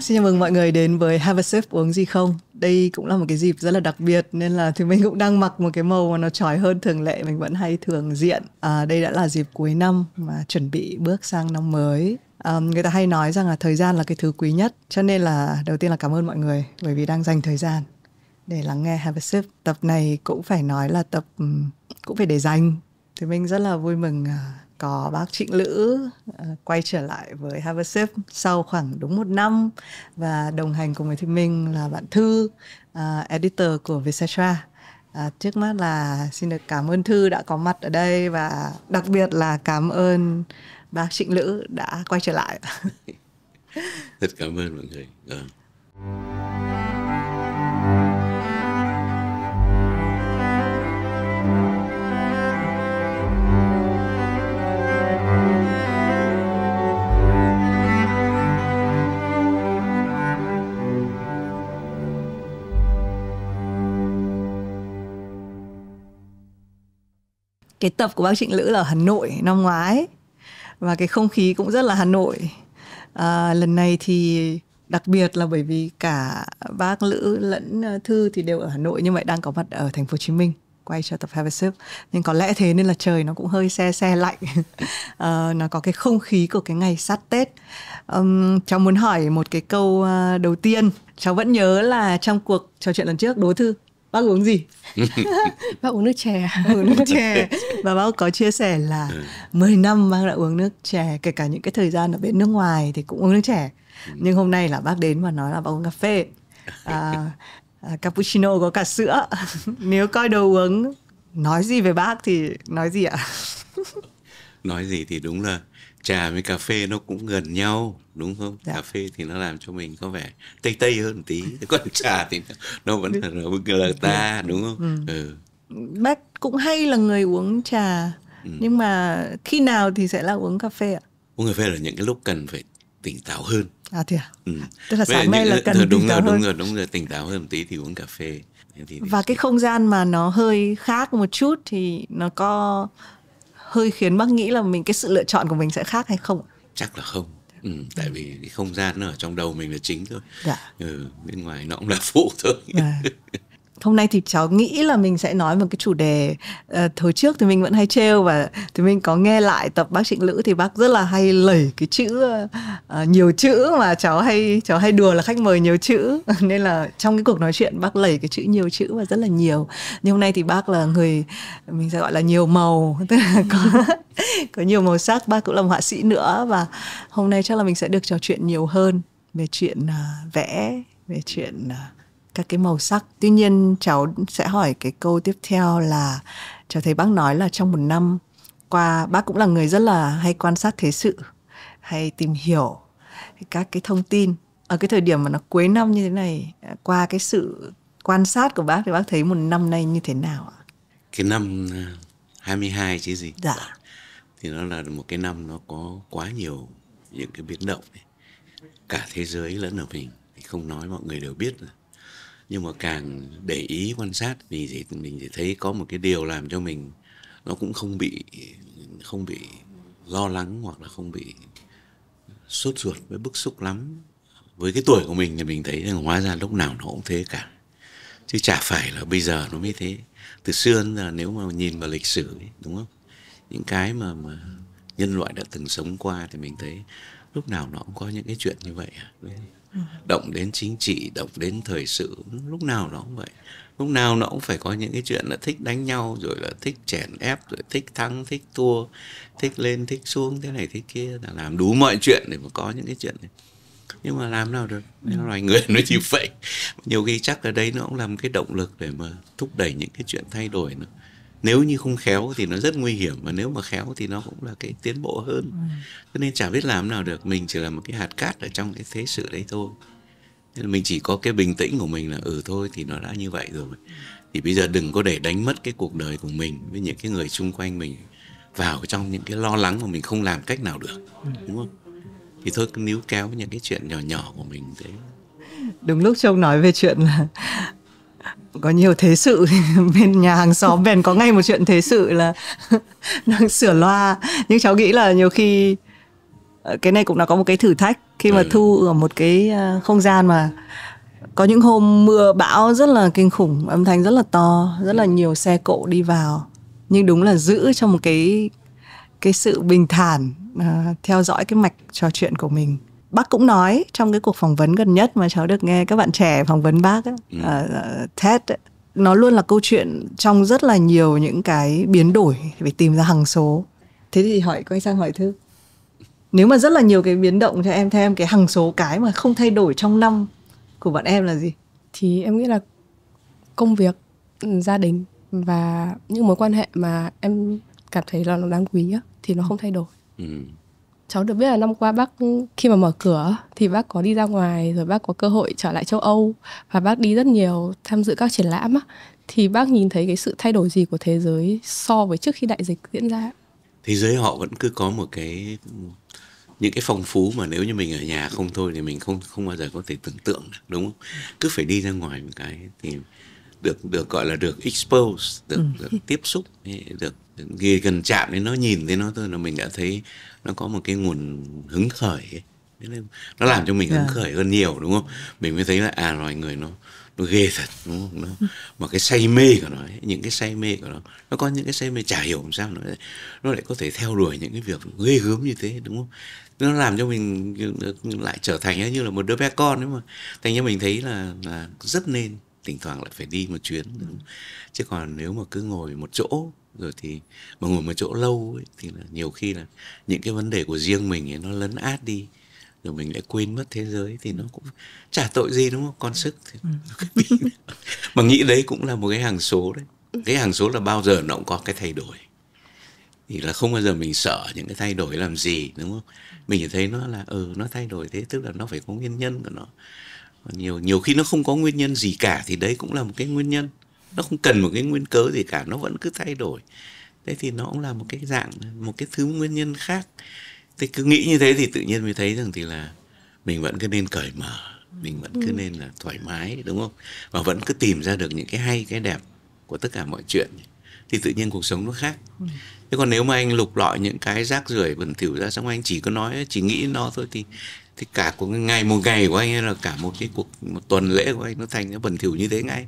Xin chào mừng mọi người đến với Have a sip uống gì không. Đây cũng là một cái dịp rất là đặc biệt nên là thì mình cũng đang mặc một cái màu mà nó trói hơn thường lệ mình vẫn hay thường diện. À, đây đã là dịp cuối năm mà chuẩn bị bước sang năm mới. À, người ta hay nói rằng là thời gian là cái thứ quý nhất cho nên là đầu tiên là cảm ơn mọi người bởi vì đang dành thời gian để lắng nghe Have a sip. Tập này cũng phải nói là tập cũng phải để dành. Thì mình rất là vui mừng à, có bác Trịnh Lữ ờ, quay trở lại với Have a Sip sau khoảng đúng một năm và đồng hành cùng với thì mình là bạn Thư, uh, editor của Vietcetera. À, trước mắt là xin được cảm ơn Thư đã có mặt ở đây và đặc biệt là cảm ơn bác Trịnh Lữ đã quay trở lại. Rất cảm ơn mọi người. Yeah. Dạ. cái tập của bác Trịnh Lữ là ở Hà Nội năm ngoái và cái không khí cũng rất là Hà Nội à, lần này thì đặc biệt là bởi vì cả bác Lữ lẫn ờ, Thư thì đều ở Hà Nội nhưng mà đang có mặt ở thành phố Hồ Chí Minh quay cho tập Have a Sip nên có lẽ thế nên là trời nó cũng hơi xe xe lạnh à, nó có cái không khí của cái ngày sát Tết um, cháu muốn hỏi một cái câu ờ, đầu tiên cháu vẫn nhớ là trong cuộc trò chuyện lần trước đối thư bác uống gì bác uống nước chè uống nước chè và bác có chia sẻ là 10 ừ. năm bác đã uống nước chè kể cả những cái thời gian ở bên nước ngoài thì cũng uống nước chè ừ. nhưng hôm nay là bác đến và nói là bác uống cà phê à, à cappuccino có cả sữa nếu coi đồ uống nói gì về bác thì nói gì ạ nói gì thì đúng là trà với cà phê nó cũng gần nhau đúng không dạ. cà phê thì nó làm cho mình có vẻ tây tây hơn tí ừ. còn trà thì nó vẫn là là ta dạ. đúng không ừ. Ừ. bác cũng hay là người uống trà ừ. nhưng mà khi nào thì sẽ là uống cà phê ạ uống cà phê là những cái lúc cần phải tỉnh táo hơn à thì à ừ. tức là sáng nay là cần ờ, đúng tỉnh rồi, táo đúng hơn. rồi đúng rồi tỉnh táo hơn một tí thì uống cà phê thì, thì, và cái không gian mà nó hơi khác một chút thì nó có hơi khiến bác nghĩ là mình cái sự lựa chọn của mình sẽ khác hay không chắc là không ừ, tại vì cái không gian nó ở trong đầu mình là chính thôi dạ. ừ, bên ngoài nó cũng là phụ thôi dạ. hôm nay thì cháu nghĩ là mình sẽ nói một cái chủ đề uh, thời trước thì mình vẫn hay trêu và thì mình có nghe lại tập bác trịnh lữ thì bác rất là hay lẩy cái chữ uh, nhiều chữ mà cháu hay cháu hay đùa là khách mời nhiều chữ nên là trong cái cuộc nói chuyện bác lẩy cái chữ nhiều chữ và rất là nhiều nhưng hôm nay thì bác là người mình sẽ gọi là nhiều màu tức là có có nhiều màu sắc bác cũng là một họa sĩ nữa và hôm nay chắc là mình sẽ được trò chuyện nhiều hơn về chuyện uh, vẽ về chuyện uh, các cái màu sắc tuy nhiên cháu sẽ hỏi cái câu tiếp theo là cháu thấy bác nói là trong một năm qua bác cũng là người rất là hay quan sát thế sự hay tìm hiểu các cái thông tin ở cái thời điểm mà nó cuối năm như thế này qua cái sự quan sát của bác thì bác thấy một năm nay như thế nào ạ? Cái năm 22 à, chứ gì? Dạ. Thì nó là một cái năm nó có quá nhiều những cái biến động ấy. cả thế giới lẫn ở mình. Không nói mọi người đều biết rồi nhưng mà càng để ý quan sát thì thì mình thì thấy có một cái điều làm cho mình nó cũng không bị không bị lo lắng hoặc là không bị sốt ruột với bức xúc lắm với cái tuổi của mình thì mình thấy rằng hóa ra lúc nào nó cũng thế cả chứ chả phải là bây giờ nó mới thế từ xưa đến giờ nếu mà nhìn vào lịch sử ấy, đúng không những cái mà mà nhân loại đã từng sống qua thì mình thấy lúc nào nó cũng có những cái chuyện như vậy à? động đến chính trị động đến thời sự lúc nào nó cũng vậy lúc nào nó cũng phải có những cái chuyện là thích đánh nhau rồi là thích chèn ép rồi thích thắng thích tua, thích lên thích xuống thế này thế kia là làm đủ mọi chuyện để mà có những cái chuyện này nhưng mà làm nào được loài người nó chỉ vậy nhiều khi chắc là đấy nó cũng làm cái động lực để mà thúc đẩy những cái chuyện thay đổi nữa nếu như không khéo thì nó rất nguy hiểm và nếu mà khéo thì nó cũng là cái tiến bộ hơn ừ. cho nên chả biết làm nào được mình chỉ là một cái hạt cát ở trong cái thế sự đấy thôi nên mình chỉ có cái bình tĩnh của mình là ừ thôi thì nó đã như vậy rồi thì bây giờ đừng có để đánh mất cái cuộc đời của mình với những cái người xung quanh mình vào trong những cái lo lắng mà mình không làm cách nào được ừ. đúng không thì thôi cứ níu kéo những cái chuyện nhỏ nhỏ của mình thế đúng lúc châu nói về chuyện là có nhiều thế sự bên nhà hàng xóm bèn có ngay một chuyện thế sự là đang sửa loa nhưng cháu nghĩ là nhiều khi ờ, cái này cũng là có một cái thử thách khi mà ừ. thu ở một cái ờ, không gian mà có những hôm mưa bão rất là kinh khủng âm thanh rất là to rất là ừ. nhiều xe cộ đi vào nhưng đúng là giữ trong một cái cái sự bình thản uh, theo dõi cái mạch trò chuyện của mình bác cũng nói trong cái cuộc phỏng vấn gần nhất mà cháu được nghe các bạn trẻ phỏng vấn bác ấy, ừ. uh, TED nó luôn là câu chuyện trong rất là nhiều những cái biến đổi phải tìm ra hằng số thế thì hỏi quay sang hỏi thư nếu mà rất là nhiều cái biến động cho em thêm cái hằng số cái mà không thay đổi trong năm của bọn em là gì thì em nghĩ là công việc ừ, gia đình và những mối quan hệ mà em cảm thấy là nó đáng quý á thì nó không thay đổi ừ cháu được biết là năm qua bác khi mà mở cửa thì bác có đi ra ngoài rồi bác có cơ hội trở lại châu Âu và bác đi rất nhiều tham dự các triển lãm á thì bác nhìn thấy cái sự thay đổi gì của thế giới so với trước khi đại dịch diễn ra thế giới họ vẫn cứ có một cái những cái phong phú mà nếu như mình ở nhà không thôi thì mình không không bao giờ có thể tưởng tượng được đúng không cứ phải đi ra ngoài một cái thì được được gọi là được expose được, ừ. được tiếp xúc được khi cần chạm đến nó nhìn thấy nó thôi là mình đã thấy nó có một cái nguồn hứng khởi ấy. nó làm cho mình hứng dạ. khởi hơn nhiều đúng không mình mới thấy là à loài người nó nó ghê thật đúng không nó mà cái say mê của nó ấy, những cái say mê của nó nó có những cái say mê chả hiểu làm sao nó nó lại có thể theo đuổi những cái việc ghê gớm như thế đúng không nó làm cho mình ừ, lại trở thành như là một đứa bé con ấy mà thành ra mình thấy là là rất nên thỉnh thoảng lại phải đi một chuyến chứ còn nếu mà cứ ngồi một chỗ rồi thì mà ngồi một chỗ lâu ấy, thì là nhiều khi là những cái vấn đề của riêng mình ấy nó lấn át đi rồi mình lại quên mất thế giới thì nó cũng chả tội gì đúng không con sức thì... Ừ. mà nghĩ đấy cũng là một cái hàng số đấy cái hàng số là bao giờ nó cũng có cái thay đổi thì là không bao giờ mình sợ những cái thay đổi làm gì đúng không mình chỉ thấy nó là ừ nó thay đổi thế tức là nó phải có nguyên nhân của nó nhiều nhiều khi nó không có nguyên nhân gì cả thì đấy cũng là một cái nguyên nhân nó không cần một cái nguyên cớ gì cả nó vẫn cứ thay đổi thế thì nó cũng là một cái dạng một cái thứ nguyên nhân khác thì cứ nghĩ như thế thì tự nhiên mới thấy rằng thì là mình vẫn cứ nên cởi mở mình vẫn cứ ừ. nên là thoải mái đúng không và vẫn cứ tìm ra được những cái hay cái đẹp của tất cả mọi chuyện thì tự nhiên cuộc sống nó khác ừ. thế còn nếu mà anh lục lọi những cái rác rưởi bẩn thỉu ra xong anh chỉ có nói chỉ nghĩ nó thôi thì thì cả một ngày một ngày của anh hay là cả một cái cuộc một tuần lễ của anh nó thành nó bẩn thỉu như thế ngay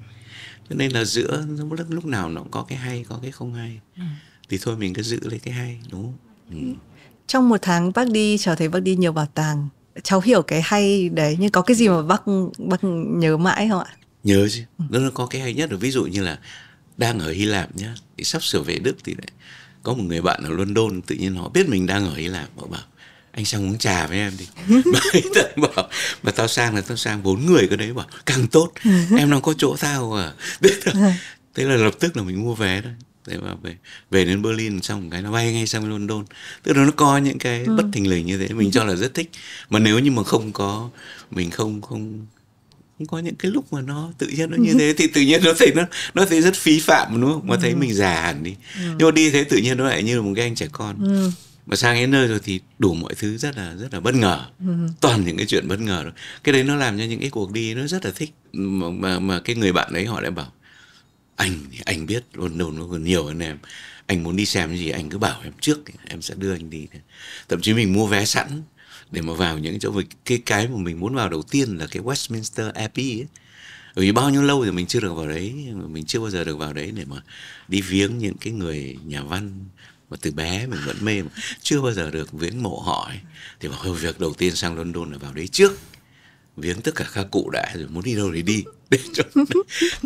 cho nên là giữa lúc nào nó cũng có cái hay có cái không hay ừ. thì thôi mình cứ giữ lấy cái hay đúng không ừ. ừ. trong một tháng bác đi cháu thấy bác đi nhiều bảo tàng cháu hiểu cái hay đấy nhưng có cái gì mà bác bác nhớ mãi không ạ nhớ chứ ừ. nó có cái hay nhất là ví dụ như là đang ở Hy Lạp nhá thì sắp sửa về Đức thì lại có một người bạn ở London tự nhiên họ biết mình đang ở Hy Lạp họ bảo anh sang uống trà với em đi bà ấy tận bảo mà tao sang là tao sang bốn người cái đấy bảo càng tốt ừ. em đang có chỗ tao à thế là, ừ. thế là lập tức là mình mua vé đó thế mà về về đến Berlin xong cái nó bay ngay sang London tức là nó coi những cái ừ. bất thình lình như thế mình cho là rất thích mà nếu như mà không có mình không không không có những cái lúc mà nó tự nhiên nó như thế thì tự nhiên nó thấy nó nó thấy rất phí phạm đúng không mà thấy mình già hẳn đi ừ. nhưng mà đi thế tự nhiên nó lại như là một cái anh trẻ con ừ mà sang đến nơi rồi thì đủ mọi thứ rất là rất là bất ngờ toàn những cái chuyện bất ngờ rồi cái đấy nó làm cho những cái cuộc đi nó rất là thích mà mà, mà cái người bạn ấy họ lại bảo anh anh biết luôn đầu nó còn nhiều anh em anh muốn đi xem cái gì anh cứ bảo em trước em sẽ đưa anh đi thậm chí mình mua vé sẵn để mà vào những chỗ cái cái mà mình muốn vào đầu tiên là cái Westminster Abbey ấy vì bao nhiêu lâu rồi mình chưa được vào đấy mình chưa bao giờ được vào đấy để mà đi viếng những cái người nhà văn mà từ bé mình vẫn mê mà chưa bao giờ được viếng mộ họ ấy. thì bảo việc đầu tiên sang London là vào đấy trước viếng tất cả các cụ đã rồi muốn đi đâu thì đi cho,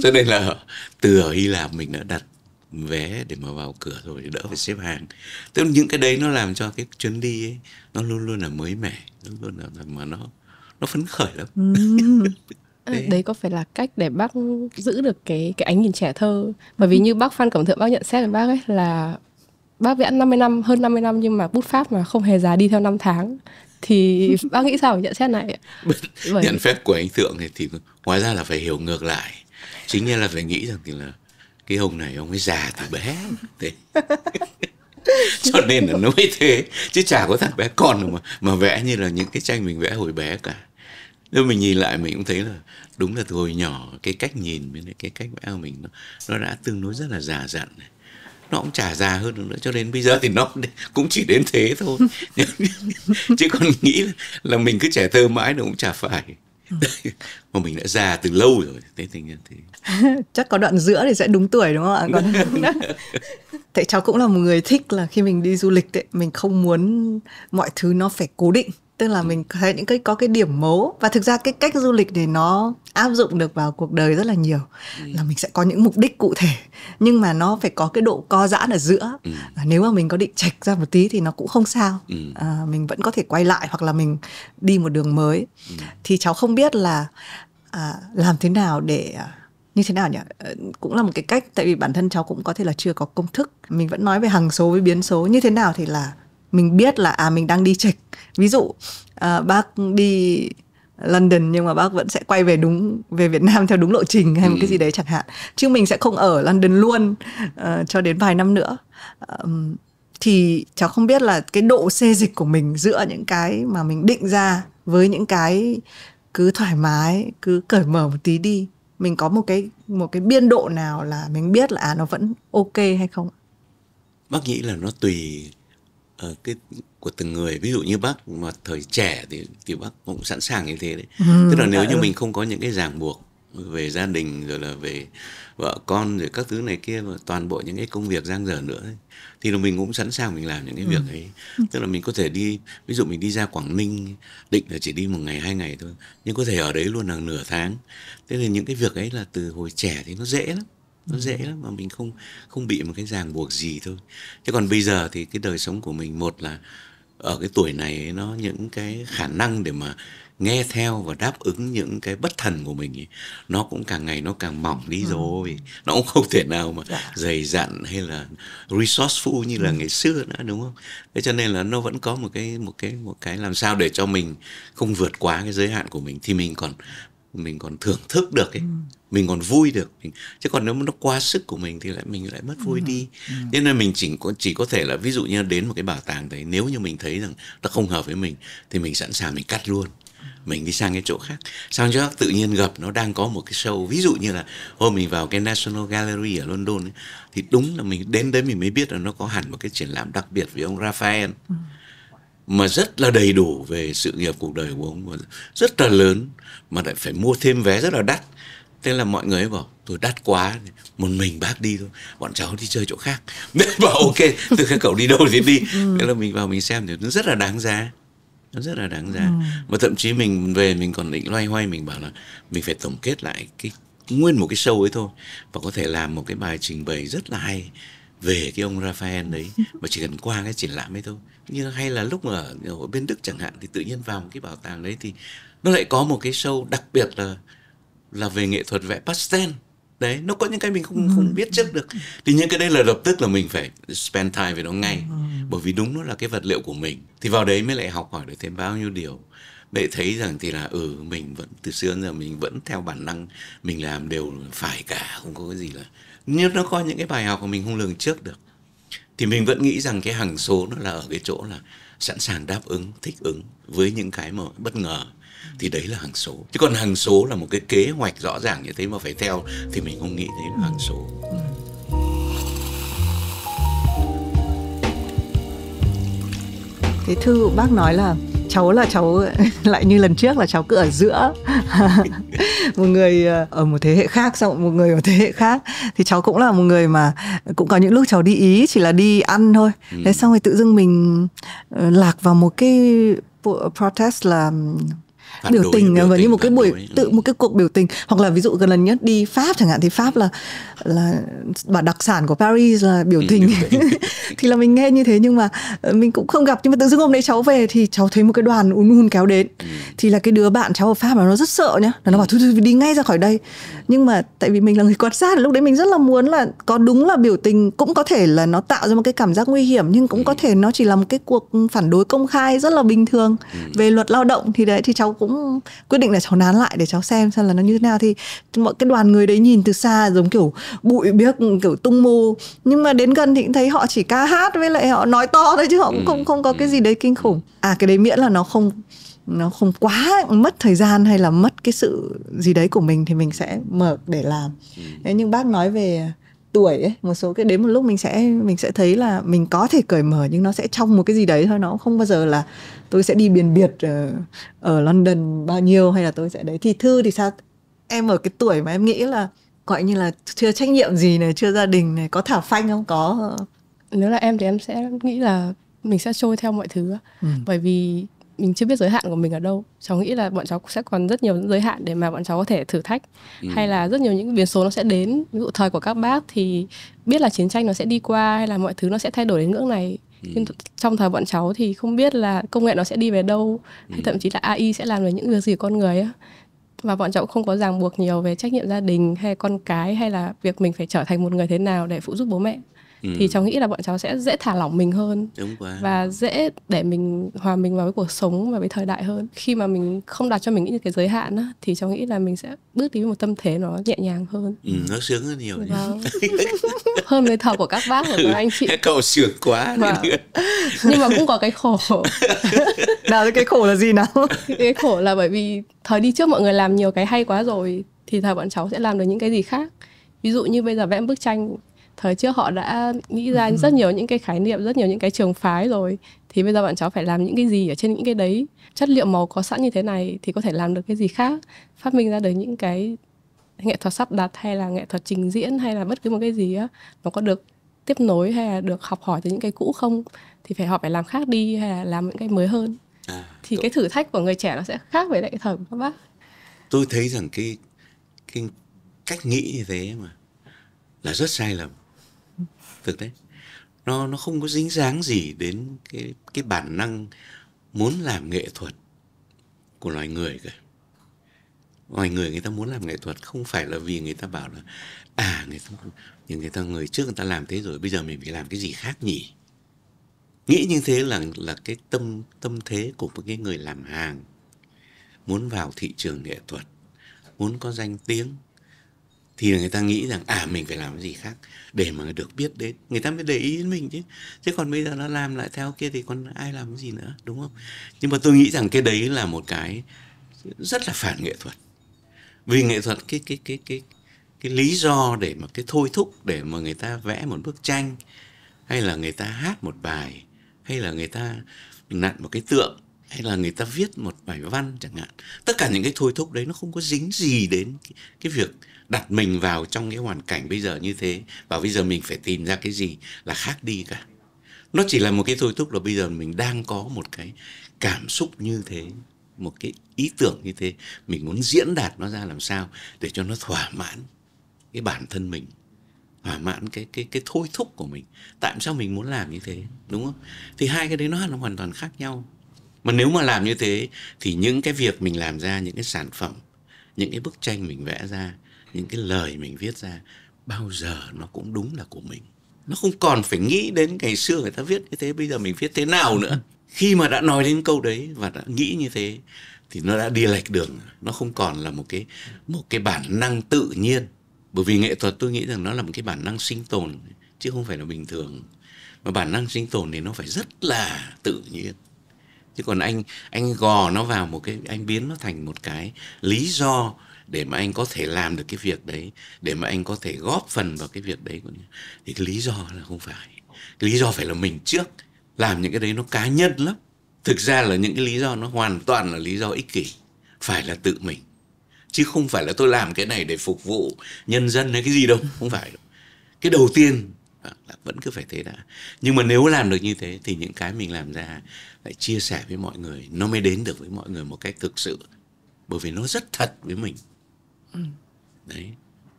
cho nên là từ ở Hy Lạp mình đã đặt vé để mà vào cửa rồi đỡ phải xếp hàng tức những cái đấy nó làm cho cái chuyến đi ấy nó luôn luôn là mới mẻ luôn luôn là mà nó nó phấn khởi lắm đấy. Ừ. đấy có phải là cách để bác giữ được cái cái ánh nhìn trẻ thơ bởi vì như bác phan cẩm thượng bác nhận xét là bác ấy là bác vẽ 50 năm hơn 50 năm nhưng mà bút pháp mà không hề già đi theo năm tháng thì bác nghĩ sao nhận xét này Bởi... nhận phép của anh Thượng thì, thì hóa ra là phải hiểu ngược lại chính là phải nghĩ rằng thì là cái ông này ông ấy già từ bé thế cho nên là nó mới thế chứ chả có thằng bé con mà mà vẽ như là những cái tranh mình vẽ hồi bé cả nếu mình nhìn lại mình cũng thấy là đúng là từ hồi nhỏ cái cách nhìn với cái cách vẽ của mình nó, nó đã tương đối rất là già dặn này nó cũng trả già hơn nữa cho đến bây giờ thì nó cũng chỉ đến thế thôi chứ còn nghĩ là, là mình cứ trẻ thơ mãi nó cũng chả phải mà mình đã già từ lâu rồi thế thành ra thế chắc có đoạn giữa thì sẽ đúng tuổi đúng không ạ còn tại cháu cũng là một người thích là khi mình đi du lịch ấy, mình không muốn mọi thứ nó phải cố định tức là ừ. mình thấy những cái có cái điểm mấu và thực ra cái cách du lịch để nó áp dụng được vào cuộc đời rất là nhiều ừ. là mình sẽ có những mục đích cụ thể nhưng mà nó phải có cái độ co giãn ở giữa ừ. nếu mà mình có định trạch ra một tí thì nó cũng không sao ừ. à, mình vẫn có thể quay lại hoặc là mình đi một đường mới ừ. thì cháu không biết là à, làm thế nào để à, như thế nào nhỉ ờ, cũng là một cái cách tại vì bản thân cháu cũng có thể là chưa có công thức mình vẫn nói về hằng số với biến số như thế nào thì là mình biết là à mình đang đi trịch ví dụ à, bác đi London nhưng mà bác vẫn sẽ quay về đúng về Việt Nam theo đúng lộ trình hay một cái ừ. gì đấy chẳng hạn chứ mình sẽ không ở London luôn uh, cho đến vài năm nữa um, thì cháu không biết là cái độ xê dịch của mình giữa những cái mà mình định ra với những cái cứ thoải mái cứ cởi mở một tí đi mình có một cái một cái biên độ nào là mình biết là à, nó vẫn ok hay không bác nghĩ là nó tùy Ờ, cái của từng người ví dụ như bác mà thời trẻ thì thì bác cũng sẵn sàng như thế đấy ừ, tức là dạ nếu như vâng. mình không có những cái ràng buộc về gia đình rồi là về vợ con rồi các thứ này kia và toàn bộ những cái công việc giang dở nữa ấy, thì là mình cũng sẵn sàng mình làm những cái ừ. việc ấy tức là mình có thể đi ví dụ mình đi ra Quảng Ninh định là chỉ đi một ngày hai ngày thôi nhưng có thể ở đấy luôn là nửa tháng thế nên những cái việc ấy là từ hồi trẻ thì nó dễ lắm nó dễ lắm mà mình không không bị một cái ràng buộc gì thôi chứ còn bây giờ thì cái đời sống của mình một là ở cái tuổi này nó những cái khả năng để mà nghe theo và đáp ứng những cái bất thần của mình ấy, nó cũng càng ngày nó càng mỏng đi ừ. rồi nó cũng không thể nào mà dạ. dày dặn hay là resourceful như là ừ. ngày xưa nữa đúng không thế cho nên là nó vẫn có một cái một cái một cái làm sao để cho mình không vượt quá cái giới hạn của mình thì mình còn mình còn thưởng thức được ấy ừ. mình còn vui được mình chứ còn nếu mà nó quá sức của mình thì lại mình lại mất vui ừ. đi ừ. nên là mình chỉ có chỉ có thể là ví dụ như đến một cái bảo tàng đấy nếu như mình thấy rằng nó không hợp với mình thì mình sẵn sàng mình cắt luôn ừ. mình đi sang cái chỗ khác sang chỗ tự nhiên gặp nó đang có một cái show ví dụ như là hôm mình vào cái National Gallery ở London ấy, thì đúng là mình đến đấy mình mới biết là nó có hẳn một cái triển lãm đặc biệt về ông Raphael ừ mà rất là đầy đủ về sự nghiệp cuộc đời của ông rất là lớn mà lại phải mua thêm vé rất là đắt thế là mọi người ấy bảo tôi đắt quá một mình bác đi thôi bọn cháu đi chơi chỗ khác bảo ok từ các cậu đi đâu thì đi ừ. thế là mình vào mình xem thì nó rất là đáng giá nó rất là đáng giá ừ. và thậm chí mình về mình còn định loay hoay mình bảo là mình phải tổng kết lại cái nguyên một cái show ấy thôi và có thể làm một cái bài trình bày rất là hay về cái ông Raphael đấy mà chỉ cần qua cái triển lãm ấy thôi như hay là lúc mà ở bên đức chẳng hạn thì tự nhiên vào một cái bảo tàng đấy thì nó lại có một cái show đặc biệt là là về nghệ thuật vẽ pastel đấy nó có những cái mình không ừ. không biết trước được thì những cái đây là lập tức là mình phải spend time về nó ngay ừ. bởi vì đúng nó là cái vật liệu của mình thì vào đấy mới lại học hỏi được thêm bao nhiêu điều để thấy rằng thì là ừ mình vẫn từ xưa đến giờ mình vẫn theo bản năng mình làm đều phải cả không có cái gì là nhưng nó có những cái bài học mà mình không lường trước được thì mình vẫn nghĩ rằng cái hằng số nó là ở cái chỗ là sẵn sàng đáp ứng thích ứng với những cái mà bất ngờ thì đấy là hằng số chứ còn hằng số là một cái kế hoạch rõ ràng như thế mà phải theo thì mình không nghĩ đến hằng số cái thư bác nói là cháu là cháu lại như lần trước là cháu cứ ở giữa một người ờ, ở một thế hệ khác xong một người ở thế hệ khác thì cháu cũng là một người mà cũng có những lúc cháu đi ý chỉ là đi ăn thôi ừ. xong rồi tự dưng mình ờ, lạc vào một cái protest là biểu tình và như một cái buổi tự một cái cuộc biểu tình hoặc là ví dụ gần lần nhất đi pháp chẳng hạn thì pháp là là bản đặc sản của paris là biểu ừ, tình thì là mình nghe như thế nhưng mà ờ, mình cũng không gặp nhưng mà tự dưng hôm đấy cháu về thì cháu thấy một cái đoàn un un kéo đến ừ. thì là cái đứa bạn cháu ở pháp mà nó rất sợ nhá là nó bảo ừ. thôi thôi đi ngay ra khỏi đây nhưng mà tại vì mình là người quan sát lúc đấy mình rất là muốn là có đúng là biểu tình cũng có thể là nó tạo ra một cái cảm giác nguy hiểm nhưng cũng có ừ. thể nó chỉ là một cái cuộc phản đối công khai rất là bình thường ừ. về luật lao động thì đấy thì cháu cũng quyết định là cháu nán lại để cháu xem xem là nó như thế nào thì mọi cái đoàn người đấy nhìn từ xa giống kiểu bụi biếc kiểu tung mù nhưng mà đến gần thì cũng thấy họ chỉ ca hát với lại họ nói to thôi chứ họ cũng ừ. không không có cái gì đấy kinh khủng à cái đấy miễn là nó không nó không quá mất thời gian hay là mất cái sự gì đấy của mình thì mình sẽ mở để làm ừ. thế nhưng bác nói về tuổi ấy, một số cái đến một lúc mình sẽ mình sẽ thấy là mình có thể cởi mở nhưng nó sẽ trong một cái gì đấy thôi nó không bao giờ là tôi sẽ đi biển biệt ở, ờ, ở London bao nhiêu hay là tôi sẽ đấy thì thư thì sao em ở cái tuổi mà em nghĩ là gọi như là chưa trách nhiệm gì này chưa gia đình này có thả phanh không có nếu là em thì em sẽ nghĩ là mình sẽ trôi theo mọi thứ ừ. bởi vì mình chưa biết giới hạn của mình ở đâu cháu nghĩ là bọn cháu sẽ còn rất nhiều giới hạn để mà bọn cháu có thể thử thách ừ. hay là rất nhiều những biến số nó sẽ đến ví dụ thời của các bác thì biết là chiến tranh nó sẽ đi qua hay là mọi thứ nó sẽ thay đổi đến ngưỡng này ừ. nhưng trong thời bọn cháu thì không biết là công nghệ nó sẽ đi về đâu hay ừ. thậm chí là AI sẽ làm được những việc gì con người á và bọn cháu cũng không có ràng buộc nhiều về trách nhiệm gia đình hay con cái hay là việc mình phải trở thành một người thế nào để phụ giúp bố mẹ Ừ. thì cháu nghĩ là bọn cháu sẽ dễ thả lỏng mình hơn Đúng quá. và dễ để mình hòa mình vào với cuộc sống và với thời đại hơn khi mà mình không đặt cho mình những cái giới hạn á, thì cháu nghĩ là mình sẽ bước đi với một tâm thế nó nhẹ nhàng hơn ừ, nó sướng hơn nhiều vâng. hơn với thở của các bác và các ừ, anh chị cậu sướng quá và... Vâng. nhưng mà cũng có cái khổ nào cái khổ là gì nào cái khổ là bởi vì thời đi trước mọi người làm nhiều cái hay quá rồi thì thời bọn cháu sẽ làm được những cái gì khác ví dụ như bây giờ vẽ bức tranh thời trước họ đã nghĩ ra ừ. rất nhiều những cái khái niệm rất nhiều những cái trường phái rồi thì bây giờ bọn cháu phải làm những cái gì ở trên những cái đấy chất liệu màu có sẵn như thế này thì có thể làm được cái gì khác phát minh ra được những cái nghệ thuật sắp đặt hay là nghệ thuật trình diễn hay là bất cứ một cái gì á nó có được tiếp nối hay là được học hỏi từ những cái cũ không thì phải họ phải làm khác đi hay là làm những cái mới hơn à, thì đúng. cái thử thách của người trẻ nó sẽ khác với lại cái thời của các bác tôi thấy rằng cái cái cách nghĩ như thế mà là rất sai lầm thực đấy nó nó không có dính dáng gì đến cái cái bản năng muốn làm nghệ thuật của loài người cả loài người người ta muốn làm nghệ thuật không phải là vì người ta bảo là à người ta những người ta người trước người ta làm thế rồi bây giờ mình phải làm cái gì khác nhỉ nghĩ như thế là là cái tâm tâm thế của một cái người làm hàng muốn vào thị trường nghệ thuật muốn có danh tiếng thì người ta nghĩ rằng à mình phải làm cái gì khác để mà được biết đến người ta mới để ý đến mình chứ chứ còn bây giờ nó làm lại theo kia thì còn ai làm cái gì nữa đúng không nhưng mà tôi nghĩ rằng cái đấy là một cái rất là phản nghệ thuật vì nghệ thuật cái cái cái cái cái lý do để mà cái thôi thúc để mà người ta vẽ một bức tranh hay là người ta hát một bài hay là người ta nặn một cái tượng hay là người ta viết một bài văn chẳng hạn tất cả những cái thôi thúc đấy nó không có dính gì đến cái, cái việc đặt mình vào trong cái hoàn cảnh bây giờ như thế và bây giờ mình phải tìm ra cái gì là khác đi cả nó chỉ là một cái thôi thúc là bây giờ mình đang có một cái cảm xúc như thế một cái ý tưởng như thế mình muốn diễn đạt nó ra làm sao để cho nó thỏa mãn cái bản thân mình thỏa mãn cái cái cái thôi thúc của mình tại sao mình muốn làm như thế đúng không thì hai cái đấy nó nó hoàn toàn khác nhau mà nếu mà làm như thế thì những cái việc mình làm ra những cái sản phẩm những cái bức tranh mình vẽ ra những cái lời mình viết ra bao giờ nó cũng đúng là của mình nó không còn phải nghĩ đến ngày xưa người ta viết như thế bây giờ mình viết thế nào nữa khi mà đã nói đến câu đấy và đã nghĩ như thế thì nó đã đi lệch đường nó không còn là một cái một cái bản năng tự nhiên bởi vì nghệ thuật tôi nghĩ rằng nó là một cái bản năng sinh tồn chứ không phải là bình thường mà bản năng sinh tồn thì nó phải rất là tự nhiên chứ còn anh anh gò nó vào một cái anh biến nó thành một cái lý do để mà anh có thể làm được cái việc đấy để mà anh có thể góp phần vào cái việc đấy thì cái lý do là không phải cái lý do phải là mình trước làm những cái đấy nó cá nhân lắm thực ra là những cái lý do nó hoàn toàn là lý do ích kỷ phải là tự mình chứ không phải là tôi làm cái này để phục vụ nhân dân hay cái gì đâu không phải đâu. cái đầu tiên à, là vẫn cứ phải thế đã nhưng mà nếu làm được như thế thì những cái mình làm ra lại chia sẻ với mọi người nó mới đến được với mọi người một cách thực sự bởi vì nó rất thật với mình Ừ. đấy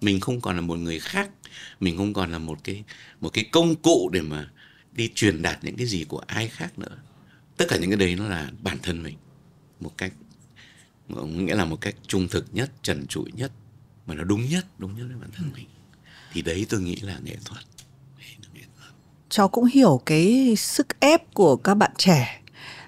mình không còn là một người khác mình không còn là một cái một cái công cụ để mà đi truyền đạt những cái gì của ai khác nữa tất cả những cái đấy nó là bản thân mình một cách nghĩa là một cách trung thực nhất trần trụi nhất mà nó đúng nhất đúng nhất với bản thân mình thì đấy tôi nghĩ là nghệ thuật cháu cũng hiểu cái sức ép của các bạn trẻ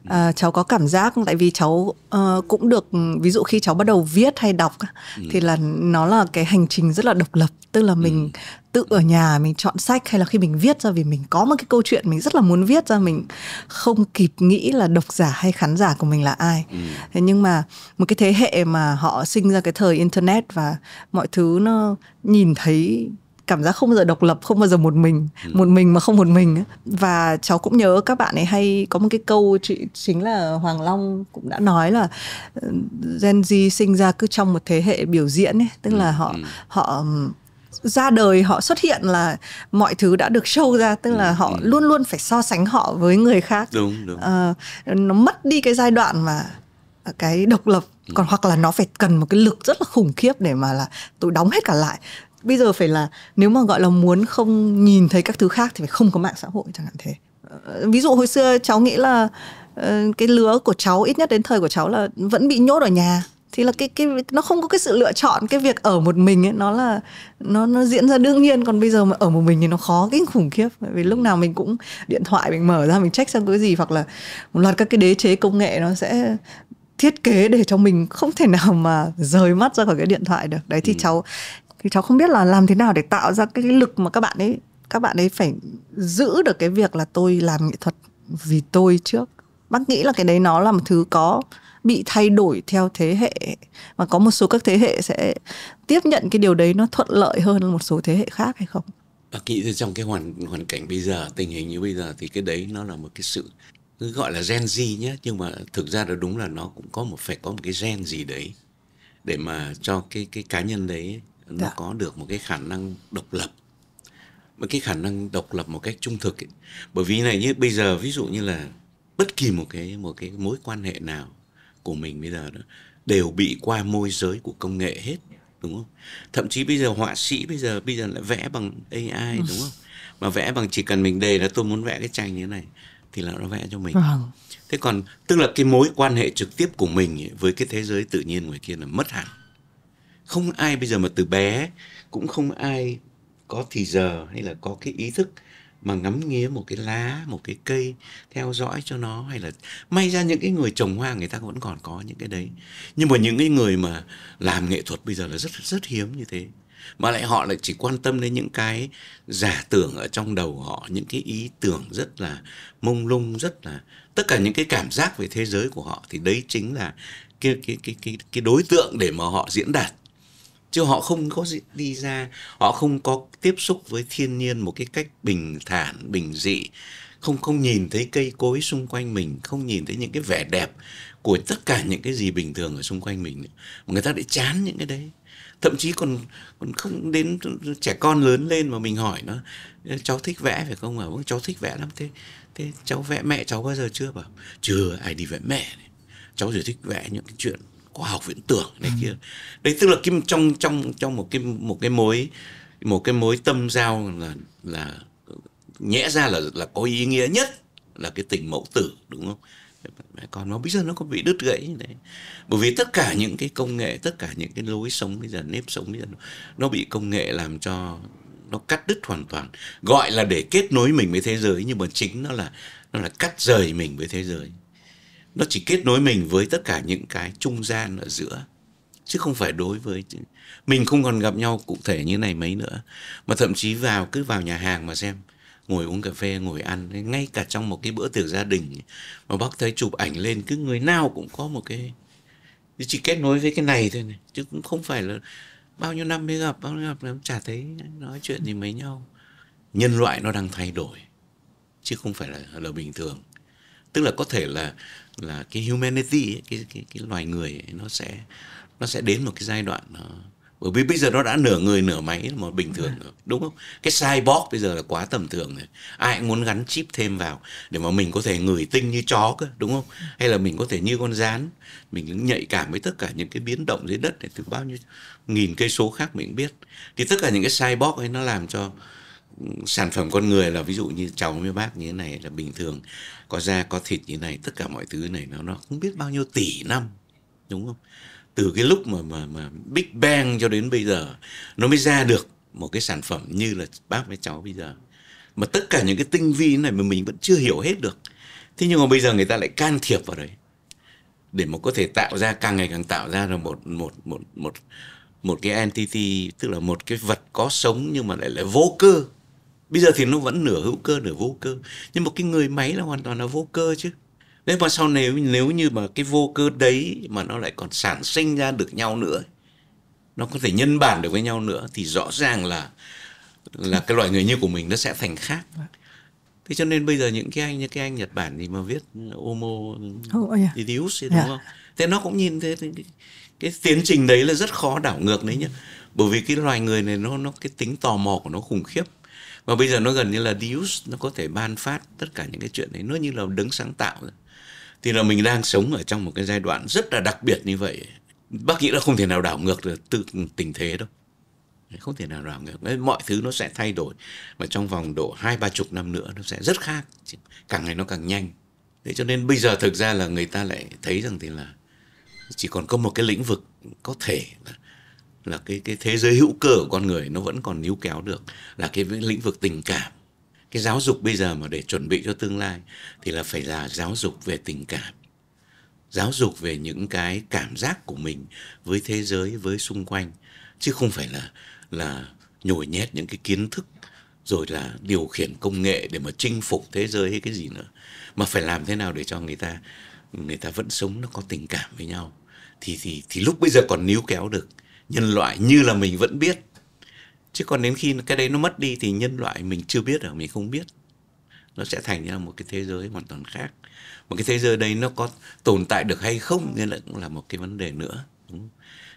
à, cháu có cảm giác tại vì cháu uh, cũng được ừ, ví dụ khi cháu bắt đầu viết hay đọc ừ. thì là nó là cái hành trình rất là độc lập tức là ừ. mình ừ. tự ở nhà mình chọn sách hay là khi mình viết ra vì mình có một cái câu chuyện mình rất là muốn viết ra mình không kịp nghĩ là độc giả hay khán giả của mình là ai ừ. thế nhưng mà một cái thế hệ mà họ sinh ra cái thời internet và mọi thứ nó nhìn thấy cảm giác không bao giờ độc lập không bao giờ một mình ừ. một mình mà không một mình và cháu cũng nhớ các bạn ấy hay có một cái câu chị chính là Hoàng Long cũng đã nói là ừ, Gen Z sinh ra cứ trong một thế hệ biểu diễn ấy tức ừ, là họ họ ra đời họ xuất hiện là mọi thứ đã được show ra tức là họ luôn luôn phải so sánh họ với người khác đúng đúng à, nó mất đi cái giai đoạn mà cái độc lập còn hoặc là nó phải cần một cái lực rất là khủng khiếp để mà là tôi đóng hết cả lại bây giờ phải là nếu mà gọi là muốn không nhìn thấy các thứ khác thì phải không có mạng xã hội chẳng hạn thế ờ, ví dụ hồi xưa cháu nghĩ là ờ, cái lứa của cháu ít nhất đến thời của cháu là vẫn bị nhốt ở nhà thì là cái cái nó không có cái sự lựa chọn cái việc ở một mình ấy nó là nó nó diễn ra đương nhiên còn bây giờ mà ở một mình thì nó khó kinh khủng khiếp bởi vì lúc nào mình cũng điện thoại mình mở ra mình check xem cái gì hoặc là một loạt các cái đế chế công nghệ nó sẽ thiết kế để cho mình không thể nào mà rời mắt ra khỏi cái điện thoại được đấy thì ừ. cháu thì cháu không biết là làm thế nào để tạo ra cái lực mà các bạn ấy các bạn ấy phải giữ được cái việc là tôi làm nghệ thuật vì tôi trước bác nghĩ là cái đấy nó là một thứ có bị thay đổi theo thế hệ và có một số các thế hệ sẽ tiếp nhận cái điều đấy nó thuận lợi hơn một số thế hệ khác hay không bác nghĩ trong cái hoàn hoàn cảnh bây giờ tình hình như bây giờ thì cái đấy nó là một cái sự cứ gọi là gen gì nhé nhưng mà thực ra là đúng là nó cũng có một phải có một cái gen gì đấy để mà cho cái cái cá nhân đấy nó dạ. có được một cái khả năng độc lập một cái khả năng độc lập một cách trung thực ấy. bởi vì này như bây giờ ví dụ như là bất kỳ một cái một cái mối quan hệ nào của mình bây giờ đó đều bị qua môi giới của công nghệ hết đúng không thậm chí bây giờ họa sĩ bây giờ bây giờ lại vẽ bằng AI ừ. đúng không mà vẽ bằng chỉ cần mình đề là tôi muốn vẽ cái tranh như thế này thì là nó vẽ cho mình vâng. thế còn tức là cái mối quan hệ trực tiếp của mình ấy, với cái thế giới tự nhiên ngoài kia là mất hẳn không ai bây giờ mà từ bé cũng không ai có thì giờ hay là có cái ý thức mà ngắm nghía một cái lá một cái cây theo dõi cho nó hay là may ra những cái người trồng hoa người ta vẫn còn có những cái đấy nhưng mà những cái người mà làm nghệ thuật bây giờ là rất rất hiếm như thế mà lại họ lại chỉ quan tâm đến những cái giả tưởng ở trong đầu họ những cái ý tưởng rất là mông lung rất là tất cả những cái cảm giác về thế giới của họ thì đấy chính là cái cái cái cái cái đối tượng để mà họ diễn đạt chứ họ không có đi ra họ không có tiếp xúc với thiên nhiên một cái cách bình thản bình dị không không nhìn thấy cây cối xung quanh mình không nhìn thấy những cái vẻ đẹp của tất cả những cái gì bình thường ở xung quanh mình mà người ta lại chán những cái đấy thậm chí còn còn không đến trẻ con lớn lên mà mình hỏi nó cháu thích vẽ phải không ạ cháu thích vẽ lắm thế thế cháu vẽ mẹ cháu bao giờ chưa bảo chưa ai đi vẽ mẹ này. cháu chỉ thích vẽ những cái chuyện khoa học viễn tưởng này ừ. kia đấy tức là kim trong trong trong một cái một cái mối một cái mối tâm giao là là nhẽ ra là là có ý nghĩa nhất là cái tình mẫu tử đúng không còn nó bây giờ nó có bị đứt gãy đấy bởi vì tất cả những cái công nghệ tất cả những cái lối sống bây giờ nếp sống bây giờ nó bị công nghệ làm cho nó cắt đứt hoàn toàn gọi là để kết nối mình với thế giới nhưng mà chính nó là nó là cắt rời mình với thế giới nó chỉ kết nối mình với tất cả những cái trung gian ở giữa chứ không phải đối với mình không còn gặp nhau cụ thể như này mấy nữa mà thậm chí vào cứ vào nhà hàng mà xem ngồi uống cà phê ngồi ăn ngay cả trong một cái bữa tiệc gia đình mà bác thấy chụp ảnh lên cứ người nào cũng có một cái chỉ kết nối với cái này thôi này chứ cũng không phải là bao nhiêu năm mới gặp bao nhiêu gặp lắm chả thấy nói chuyện gì mấy nhau nhân loại nó đang thay đổi chứ không phải là là bình thường tức là có thể là là cái humanity ấy, cái cái cái loài người ấy, nó sẽ nó sẽ đến một cái giai đoạn nó ờ, bởi vì bây giờ nó đã nửa người nửa máy mà bình thường dạ. rồi đúng không cái cyborg bây giờ là quá tầm thường rồi ai cũng muốn gắn chip thêm vào để mà mình có thể ngửi tinh như chó cơ đúng không hay là mình có thể như con rán mình nhạy cảm với tất cả những cái biến động dưới đất này từ bao nhiêu nghìn cây số khác mình biết thì tất cả những cái cyborg ấy nó làm cho sản phẩm con người là ví dụ như cháu với bác như thế này là bình thường có da có thịt như thế này tất cả mọi thứ này nó nó không biết bao nhiêu tỷ năm đúng không từ cái lúc mà mà mà big bang cho đến bây giờ nó mới ra được một cái sản phẩm như là bác với cháu bây giờ mà tất cả những cái tinh vi này mà mình vẫn chưa hiểu hết được thế nhưng mà bây giờ người ta lại can thiệp vào đấy để mà có thể tạo ra càng ngày càng tạo ra là một một một một một cái entity tức là một cái vật có sống nhưng mà lại là vô cơ bây giờ thì nó vẫn nửa hữu cơ nửa vô cơ nhưng một cái người máy là hoàn toàn là vô cơ chứ đấy mà sau nếu nếu như mà cái vô cơ đấy mà nó lại còn sản sinh ra được nhau nữa nó có thể nhân bản được với nhau nữa thì rõ ràng là là cái loại người như của mình nó sẽ thành khác thế cho nên bây giờ những cái anh như cái anh Nhật Bản thì mà viết Homo oh, oh yeah. Deus đúng yeah. không thế nó cũng nhìn thế cái, cái tiến trình đấy là rất khó đảo ngược đấy nhá bởi vì cái loài người này nó nó cái tính tò mò của nó khủng khiếp và bây giờ nó gần như là Deus nó có thể ban phát tất cả những cái chuyện đấy nó như là đứng sáng tạo rồi. thì là mình đang sống ở trong một cái giai đoạn rất là đặc biệt như vậy bác nghĩ là không thể nào đảo ngược được từ tình thế đâu không thể nào đảo ngược mọi thứ nó sẽ thay đổi mà trong vòng độ hai ba chục năm nữa nó sẽ rất khác càng ngày nó càng nhanh thế cho nên bây giờ thực ra là người ta lại thấy rằng thì là chỉ còn có một cái lĩnh vực có thể là là cái cái thế giới hữu cơ của con người nó vẫn còn níu kéo được là cái lĩnh vực tình cảm cái giáo dục bây giờ mà để chuẩn bị cho tương lai thì là phải là giáo dục về tình cảm giáo dục về những cái cảm giác của mình với thế giới với xung quanh chứ không phải là là nhồi nhét những cái kiến thức rồi là điều khiển công nghệ để mà chinh phục thế giới hay cái gì nữa mà phải làm thế nào để cho người ta người ta vẫn sống nó có tình cảm với nhau thì thì thì lúc bây giờ còn níu kéo được nhân loại như là mình vẫn biết chứ còn đến khi cái đấy nó mất đi thì nhân loại mình chưa biết ở mình không biết nó sẽ thành ra một cái thế giới hoàn toàn khác một cái thế giới đấy nó có tồn tại được hay không nên là cũng là một cái vấn đề nữa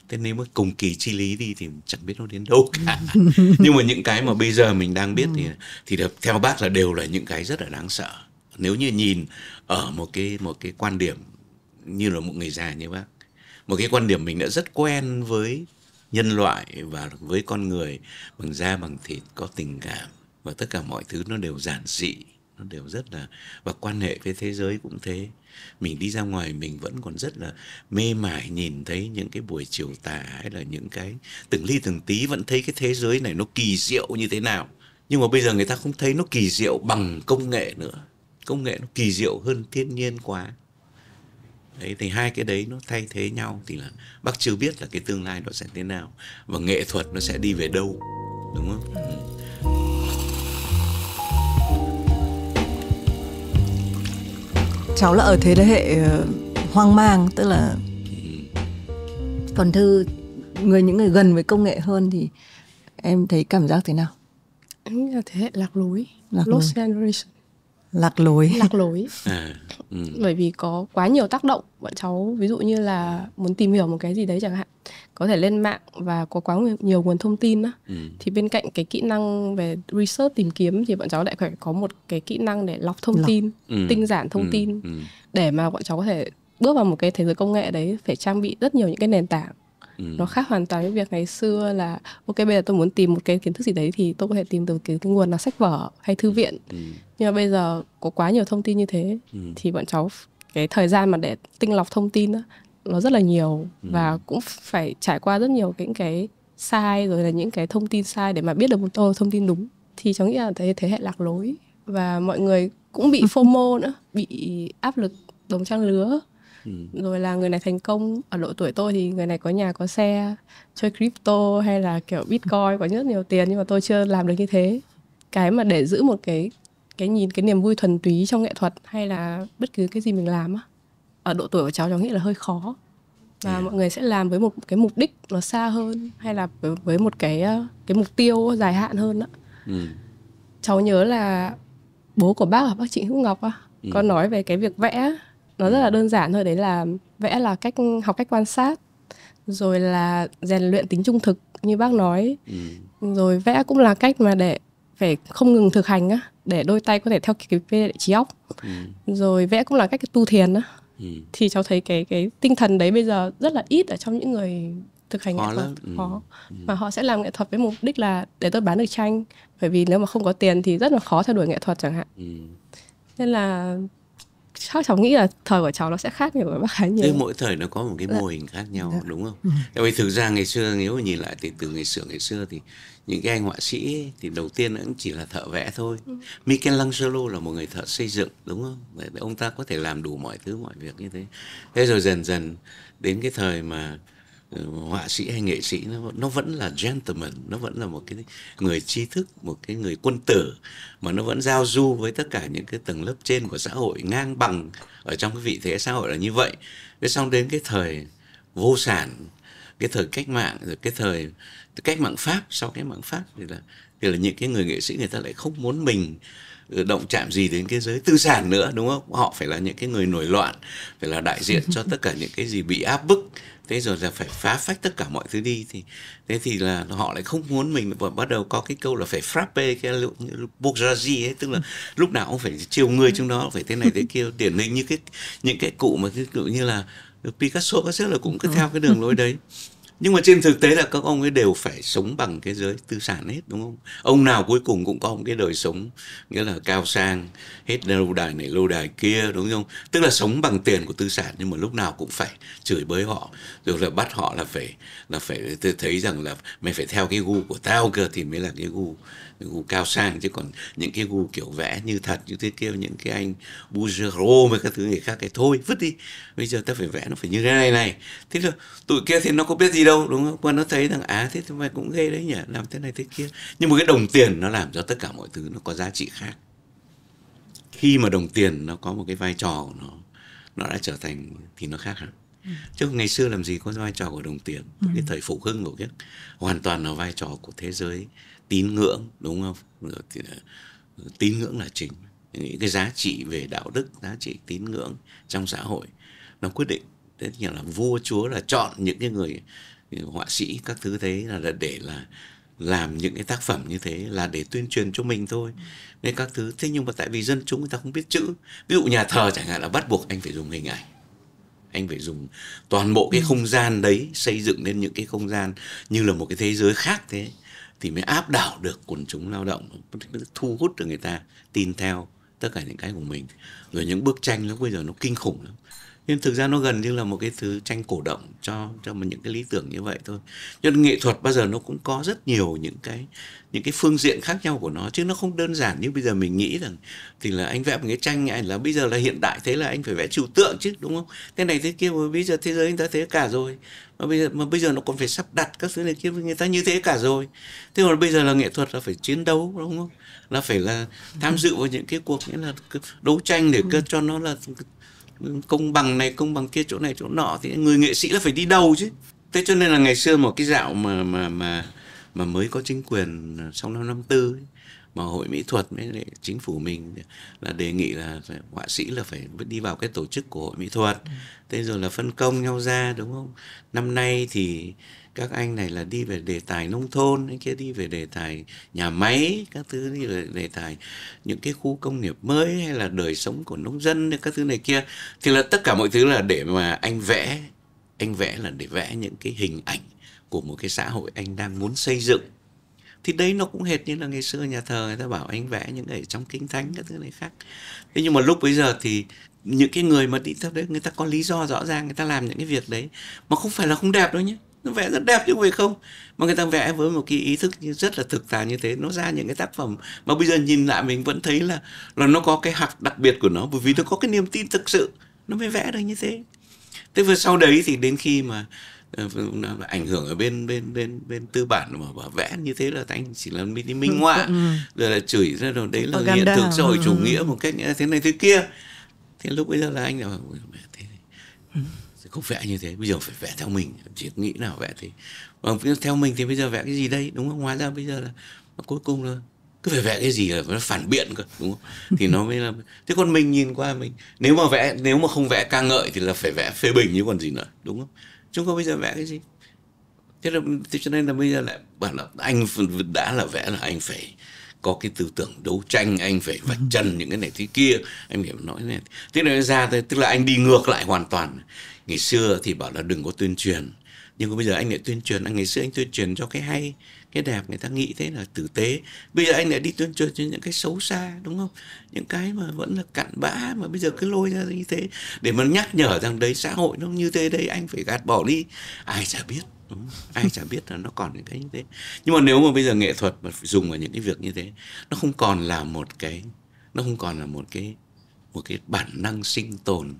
thế nên mà cùng kỳ chi lý đi thì chẳng biết nó đến đâu cả nhưng mà những cái mà bây giờ mình đang biết thì ừ. thì được, theo bác là đều là những cái rất là đáng sợ nếu như nhìn ở một cái một cái quan điểm như là một người già như bác một cái quan điểm mình đã rất quen với nhân loại và với con người bằng da bằng thịt có tình cảm và tất cả mọi thứ nó đều giản dị nó đều rất là và quan hệ với thế giới cũng thế mình đi ra ngoài mình vẫn còn rất là mê mải nhìn thấy những cái buổi chiều tà hay là những cái từng ly từng tí vẫn thấy cái thế giới này nó kỳ diệu như thế nào nhưng mà bây giờ người ta không thấy nó kỳ diệu bằng công nghệ nữa công nghệ nó kỳ diệu hơn thiên nhiên quá đấy thì hai cái đấy nó thay thế nhau thì là bác chưa biết là cái tương lai nó sẽ thế nào và nghệ thuật nó sẽ đi về đâu đúng không ừ. cháu là ở thế hệ ờ, hoang mang tức là ừ. còn thư người những người gần với công nghệ hơn thì em thấy cảm giác thế nào em là thế hệ lạc lối lạc lối. lạc lối lạc lối à ừ. bởi vì có quá nhiều tác động bọn cháu ví dụ như là muốn tìm hiểu một cái gì đấy chẳng hạn có thể lên mạng và có quá nhiều nguồn thông tin đó. Ừ. thì bên cạnh cái kỹ năng về research tìm kiếm thì bọn cháu lại phải có một cái kỹ năng để lọc thông lọc. tin ừ. tinh giản thông ừ. tin ừ. để mà bọn cháu có thể bước vào một cái thế giới công nghệ đấy phải trang bị rất nhiều những cái nền tảng ừ. nó khác hoàn toàn với việc ngày xưa là ok bây giờ tôi muốn tìm một cái kiến thức gì đấy thì tôi có thể tìm từ cái, cái nguồn là sách vở hay thư ừ. viện ừ. nhưng mà bây giờ có quá nhiều thông tin như thế ừ. thì bọn cháu cái thời gian mà để tinh lọc thông tin đó, nó rất là nhiều ừ. và cũng phải trải qua rất nhiều những cái sai rồi là những cái thông tin sai để mà biết được một tô thông tin đúng thì cháu nghĩ là thế thế hệ lạc lối và mọi người cũng bị FOMO nữa bị áp lực đồng trang lứa ừ. rồi là người này thành công ở độ tuổi tôi thì người này có nhà có xe chơi crypto hay là kiểu bitcoin có rất nhiều tiền nhưng mà tôi chưa làm được như thế cái mà để giữ một cái cái nhìn cái niềm vui thuần túy trong nghệ thuật hay là bất cứ cái gì mình làm á ở độ tuổi của cháu cháu nghĩ là hơi khó và yeah. mọi người sẽ làm với một cái mục đích nó xa hơn hay là với, một cái ờ, cái mục tiêu dài hạn hơn á ừ. cháu nhớ là bố của bác là bác chị Hữu Ngọc á ừ. có nói về cái việc vẽ nó rất là ừ. đơn giản thôi đấy là vẽ là cách học cách quan sát rồi là rèn luyện tính trung thực như bác nói ừ. rồi vẽ cũng là cách mà để phải không ngừng thực hành á để đôi tay có thể theo kịp với trí óc ừ. rồi vẽ cũng là cách tu thiền á ừ. thì cháu thấy cái cái tinh thần đấy bây giờ rất là ít ở trong những người thực hành khó nghệ thuật lắm. Ừ. khó ừ. mà họ sẽ làm nghệ thuật với mục đích là để tôi bán được tranh bởi vì nếu mà không có tiền thì rất là khó theo đuổi nghệ thuật chẳng hạn ừ. nên là cháu cháu nghĩ là thời của cháu nó sẽ khác nhiều với bác khá nhiều Thế mỗi thời nó có một cái dạ. mô hình khác nhau Đã. Dạ. đúng không ừ. tại vì thực ra ngày xưa nếu mà nhìn lại thì từ ngày xưa ngày xưa thì những cái anh họa sĩ thì đầu tiên cũng chỉ là thợ vẽ thôi ừ. Michelangelo là một người thợ xây dựng đúng không Vậy ông ta có thể làm đủ mọi thứ mọi việc như thế thế rồi dần dần đến cái thời mà họa sĩ hay nghệ sĩ nó nó vẫn là gentleman nó vẫn là một cái người tri thức một cái người quân tử mà nó vẫn giao du với tất cả những cái tầng lớp trên của xã hội ngang bằng ở trong cái vị thế xã hội là như vậy thế xong đến cái thời vô sản cái thời cách mạng rồi cái thời cách mạng pháp sau cách mạng pháp thì là thì là những cái người nghệ sĩ người ta lại không muốn mình ừ, động chạm gì đến cái giới tư sản nữa đúng không họ phải là những cái người nổi loạn phải là đại diện cho tất cả những cái gì bị áp bức thế rồi là phải phá phách tất cả mọi thứ đi thì thế thì là họ lại không muốn mình và bắt đầu có cái câu là phải frappe cái bourgeoisie ấy tức là ừ. lúc nào cũng phải chiều người trong ừ. đó phải thế này thế kia điển hình như cái những cái cụ mà ví dụ như là Picasso các thứ là cũng cứ ừ. theo cái đường lối đấy nhưng mà trên thực tế là các ông ấy đều phải sống bằng cái giới tư sản hết đúng không ông nào cuối cùng cũng có một cái đời sống nghĩa là cao sang hết lâu đài này lâu đài kia đúng không tức là sống bằng tiền của tư sản nhưng mà lúc nào cũng phải chửi bới họ rồi là bắt họ là phải là phải thấy rằng là mày phải theo cái gu của tao cơ thì mới là cái gu cái gu cao sang chứ còn những cái gu kiểu vẽ như thật như thế kia những cái anh bujero với các thứ người khác cái thôi vứt đi bây giờ ta phải vẽ nó phải như thế này này thế là tụi kia thì nó có biết gì đâu đâu đúng không và nó thấy rằng à thế thì mày cũng ghê đấy nhỉ làm thế này thế kia nhưng mà cái đồng tiền nó làm cho tất cả mọi thứ nó có giá trị khác khi mà đồng tiền nó có một cái vai trò của nó nó đã trở thành thì nó khác hẳn ừ. chứ ngày xưa làm gì có vai trò của đồng tiền ừ. cái thời phục hưng rồi cái hoàn toàn là vai trò của thế giới tín ngưỡng đúng không Rồi, ờ, tín ngưỡng là chính những cái giá trị về đạo đức giá trị tín ngưỡng trong xã hội nó quyết định thế nhiên là vua chúa là chọn những cái người họa sĩ các thứ thế là để là làm những cái tác phẩm như thế là để tuyên truyền cho mình thôi nên các thứ thế nhưng mà tại vì dân chúng người ta không biết chữ ví dụ nhà thờ chẳng hạn là bắt buộc anh phải dùng hình ảnh anh phải dùng toàn bộ cái ừ. không gian đấy xây dựng lên những cái không gian như là một cái thế giới khác thế thì mới áp đảo được quần chúng lao động thu hút được người ta tin theo tất cả những cái của mình rồi những bức tranh lúc bây giờ nó kinh khủng lắm nên thực ra nó gần như là một cái thứ tranh cổ động cho cho mình những cái lý tưởng như vậy thôi Nhưng nghệ thuật bao giờ nó cũng có rất nhiều những cái những cái phương diện khác nhau của nó chứ nó không đơn giản như bây giờ mình nghĩ rằng thì là anh vẽ một cái tranh anh là bây giờ là hiện đại thế là anh phải vẽ trừu tượng chứ đúng không thế này thế kia mà bây giờ thế giới người ta thế cả rồi mà bây giờ mà bây giờ nó còn phải sắp đặt các thứ này kia người ta như thế cả rồi thế còn bây giờ là nghệ thuật là phải chiến đấu đúng không là phải là tham dự vào những cái cuộc nghĩa là đấu tranh để ừ. cho nó là công bằng này công bằng kia chỗ này chỗ nọ thì người nghệ sĩ là phải đi đâu chứ thế cho nên là ngày xưa một cái dạo mà mà mà mà mới có chính quyền sau năm năm tư mà hội mỹ thuật với lại chính phủ mình là đề nghị là họa sĩ là phải đi vào cái tổ chức của hội mỹ thuật ừ. thế rồi là phân công nhau ra đúng không năm nay thì các anh này là đi về đề tài nông thôn anh kia đi về đề tài nhà máy các thứ đi về đề tài những cái khu công nghiệp mới hay là đời sống của nông dân các thứ này kia thì là tất cả mọi thứ là để mà anh vẽ anh vẽ là để vẽ những cái hình ảnh của một cái xã hội anh đang muốn xây dựng thì đấy nó cũng hệt như là ngày xưa nhà thờ người ta bảo anh vẽ những cái trong kinh thánh các thứ này khác thế nhưng mà lúc bây giờ thì những cái người mà đi theo đấy người ta có lý do rõ ràng người ta làm những cái việc đấy mà không phải là không đẹp đâu nhé nó vẽ rất đẹp chứ không phải không mà người ta vẽ với một cái ý thức rất là thực thà như thế nó ra những cái tác phẩm mà bây giờ nhìn lại mình vẫn thấy là là nó có cái hạt đặc biệt của nó bởi vì nó có cái niềm tin thực sự nó mới vẽ được như thế thế vừa sau đấy thì đến khi mà ờ, ảnh hưởng ở bên bên bên bên tư bản mà bảo vẽ như thế là anh chỉ là minh minh họa ừ, ừ. rồi là chửi ra rồi đấy là hiện thực rồi chủ ừ. nghĩa một cách ờ, thế này thế kia thế lúc bây giờ là anh là thế này không vẽ như thế bây giờ phải vẽ theo mình chỉ nghĩ nào vẽ thế vâng theo mình thì bây giờ vẽ cái gì đây đúng không hóa ra bây giờ là cuối cùng là cứ phải vẽ cái gì là nó phản biện cơ đúng không thì nó mới là thế còn mình nhìn qua mình nếu mà vẽ nếu mà không vẽ ca ngợi thì là phải vẽ phê bình như còn gì nữa đúng không chúng ta bây giờ vẽ cái gì thế là thế cho nên là bây giờ lại bảo là anh đã là vẽ là anh phải có cái tư tưởng đấu tranh anh phải vạch chân ừ. những cái này thế kia anh hiểu nói này thế nói ra thôi tức là anh đi ngược lại hoàn toàn ngày xưa thì bảo là đừng có tuyên truyền nhưng mà bây giờ anh lại tuyên truyền anh à, ngày xưa anh tuyên truyền cho cái hay cái đẹp người ta nghĩ thế là tử tế bây giờ anh lại đi tuyên truyền cho những cái xấu xa đúng không những cái mà vẫn là cặn bã mà bây giờ cứ lôi ra như thế để mà nhắc nhở rằng đấy xã hội nó như thế đây anh phải gạt bỏ đi ai chả biết Đúng. ai chả biết là nó còn những cái như thế nhưng mà nếu mà bây giờ nghệ thuật mà dùng vào những cái việc như thế nó không còn là một cái nó không còn là một cái một cái bản năng sinh tồn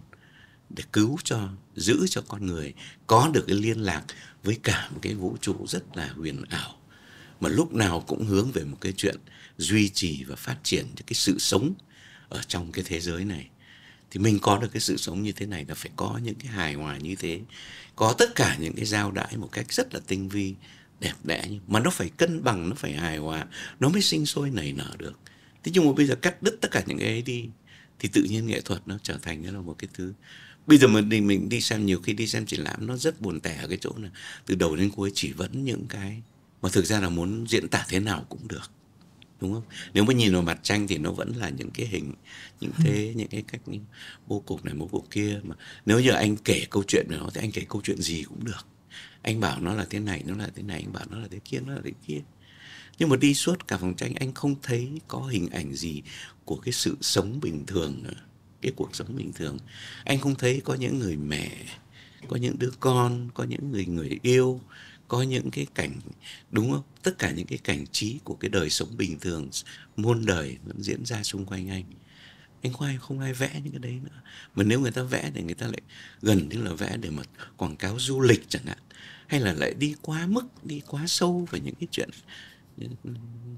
để cứu cho giữ cho con người có được cái liên lạc với cả một cái vũ trụ rất là huyền ảo mà lúc nào cũng hướng về một cái chuyện duy trì và phát triển cho cái sự sống ở trong cái thế giới này thì mình có được cái sự sống như thế này là phải có những cái hài hòa như thế có tất cả những cái giao đãi một cách rất là tinh vi đẹp đẽ nhưng mà nó phải cân bằng nó phải hài hòa nó mới sinh sôi nảy nở được thế nhưng mà bây giờ cắt đứt tất cả những cái ấy đi thì tự nhiên nghệ thuật nó trở thành nó là một cái thứ bây giờ mình mình đi xem nhiều khi đi xem triển lãm nó rất buồn tẻ ở cái chỗ là từ đầu đến cuối chỉ vẫn những cái mà thực ra là muốn diễn tả thế nào cũng được đúng không nếu mà nhìn vào mặt tranh thì nó vẫn là những cái hình những ừ. thế những cái cách những bố cục này bố cục kia mà nếu giờ anh kể câu chuyện về nó thì anh kể câu chuyện gì cũng được anh bảo nó là thế này nó là thế này anh bảo nó là thế kia nó là thế kia nhưng mà đi suốt cả phòng tranh anh không thấy có hình ảnh gì của cái sự sống bình thường nữa. cái cuộc sống bình thường anh không thấy có những người mẹ có những đứa con có những người người yêu có những cái cảnh đúng không tất cả những cái cảnh trí của cái đời sống bình thường muôn đời vẫn diễn ra xung quanh anh anh khoai không ai vẽ những cái đấy nữa mà nếu người ta vẽ thì người ta lại gần như là vẽ để mà quảng cáo du lịch chẳng hạn hay là lại đi quá mức đi quá sâu vào những cái chuyện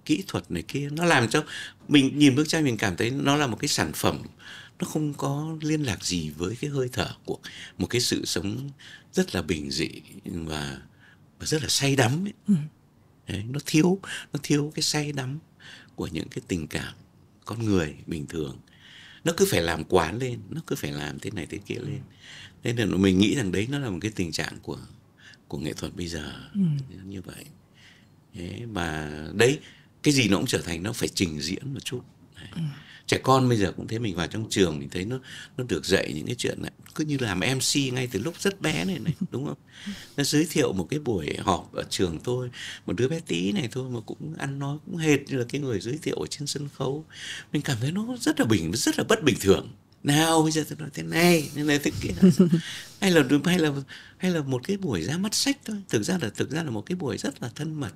kỹ thuật này kia nó làm cho mình nhìn bức tranh mình cảm thấy nó là một cái sản phẩm nó không có liên lạc gì với cái hơi thở của một cái sự sống rất là bình dị và và rất là say đắm ấy. Ừ. Đấy, nó thiếu nó thiếu cái say đắm của những cái tình cảm con người bình thường nó cứ phải làm quá lên nó cứ phải làm thế này thế kia ừ. lên nên là mình nghĩ rằng đấy nó là một cái tình trạng của của nghệ thuật bây giờ ừ. như vậy thế mà đấy cái gì nó cũng trở thành nó phải trình diễn một chút đấy. Ừ trẻ con bây giờ cũng thế mình vào trong trường mình thấy nó nó được dạy những cái chuyện này cứ như làm mc ngay từ lúc rất bé này này đúng không nó giới thiệu một cái buổi họp ở trường thôi một đứa bé tí này thôi mà cũng ăn nói cũng hệt như là cái người giới thiệu ở trên sân khấu mình cảm thấy nó rất là bình rất là bất bình thường nào bây giờ tôi nói thế này thế này thế kia hay là hay là hay là một cái buổi ra mắt sách thôi thực ra là thực ra là một cái buổi rất là thân mật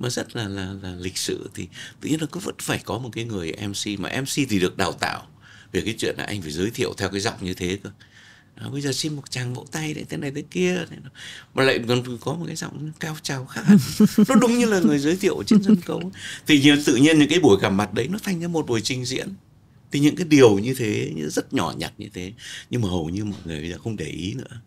mà rất là là, là lịch sự thì tự nhiên là cứ vẫn phải có một cái người mc mà mc thì được đào tạo về cái chuyện là anh phải giới thiệu theo cái giọng như thế cơ đó, bây giờ xin một chàng vỗ tay đấy thế này thế kia mà lại còn có một cái giọng cao trào khác nó đúng như là người giới thiệu trên sân khấu thì nhiều, tự nhiên những cái buổi gặp mặt đấy nó thành ra một buổi trình diễn thì những cái điều như thế rất nhỏ nhặt như thế nhưng mà hầu như mọi người bây giờ không để ý nữa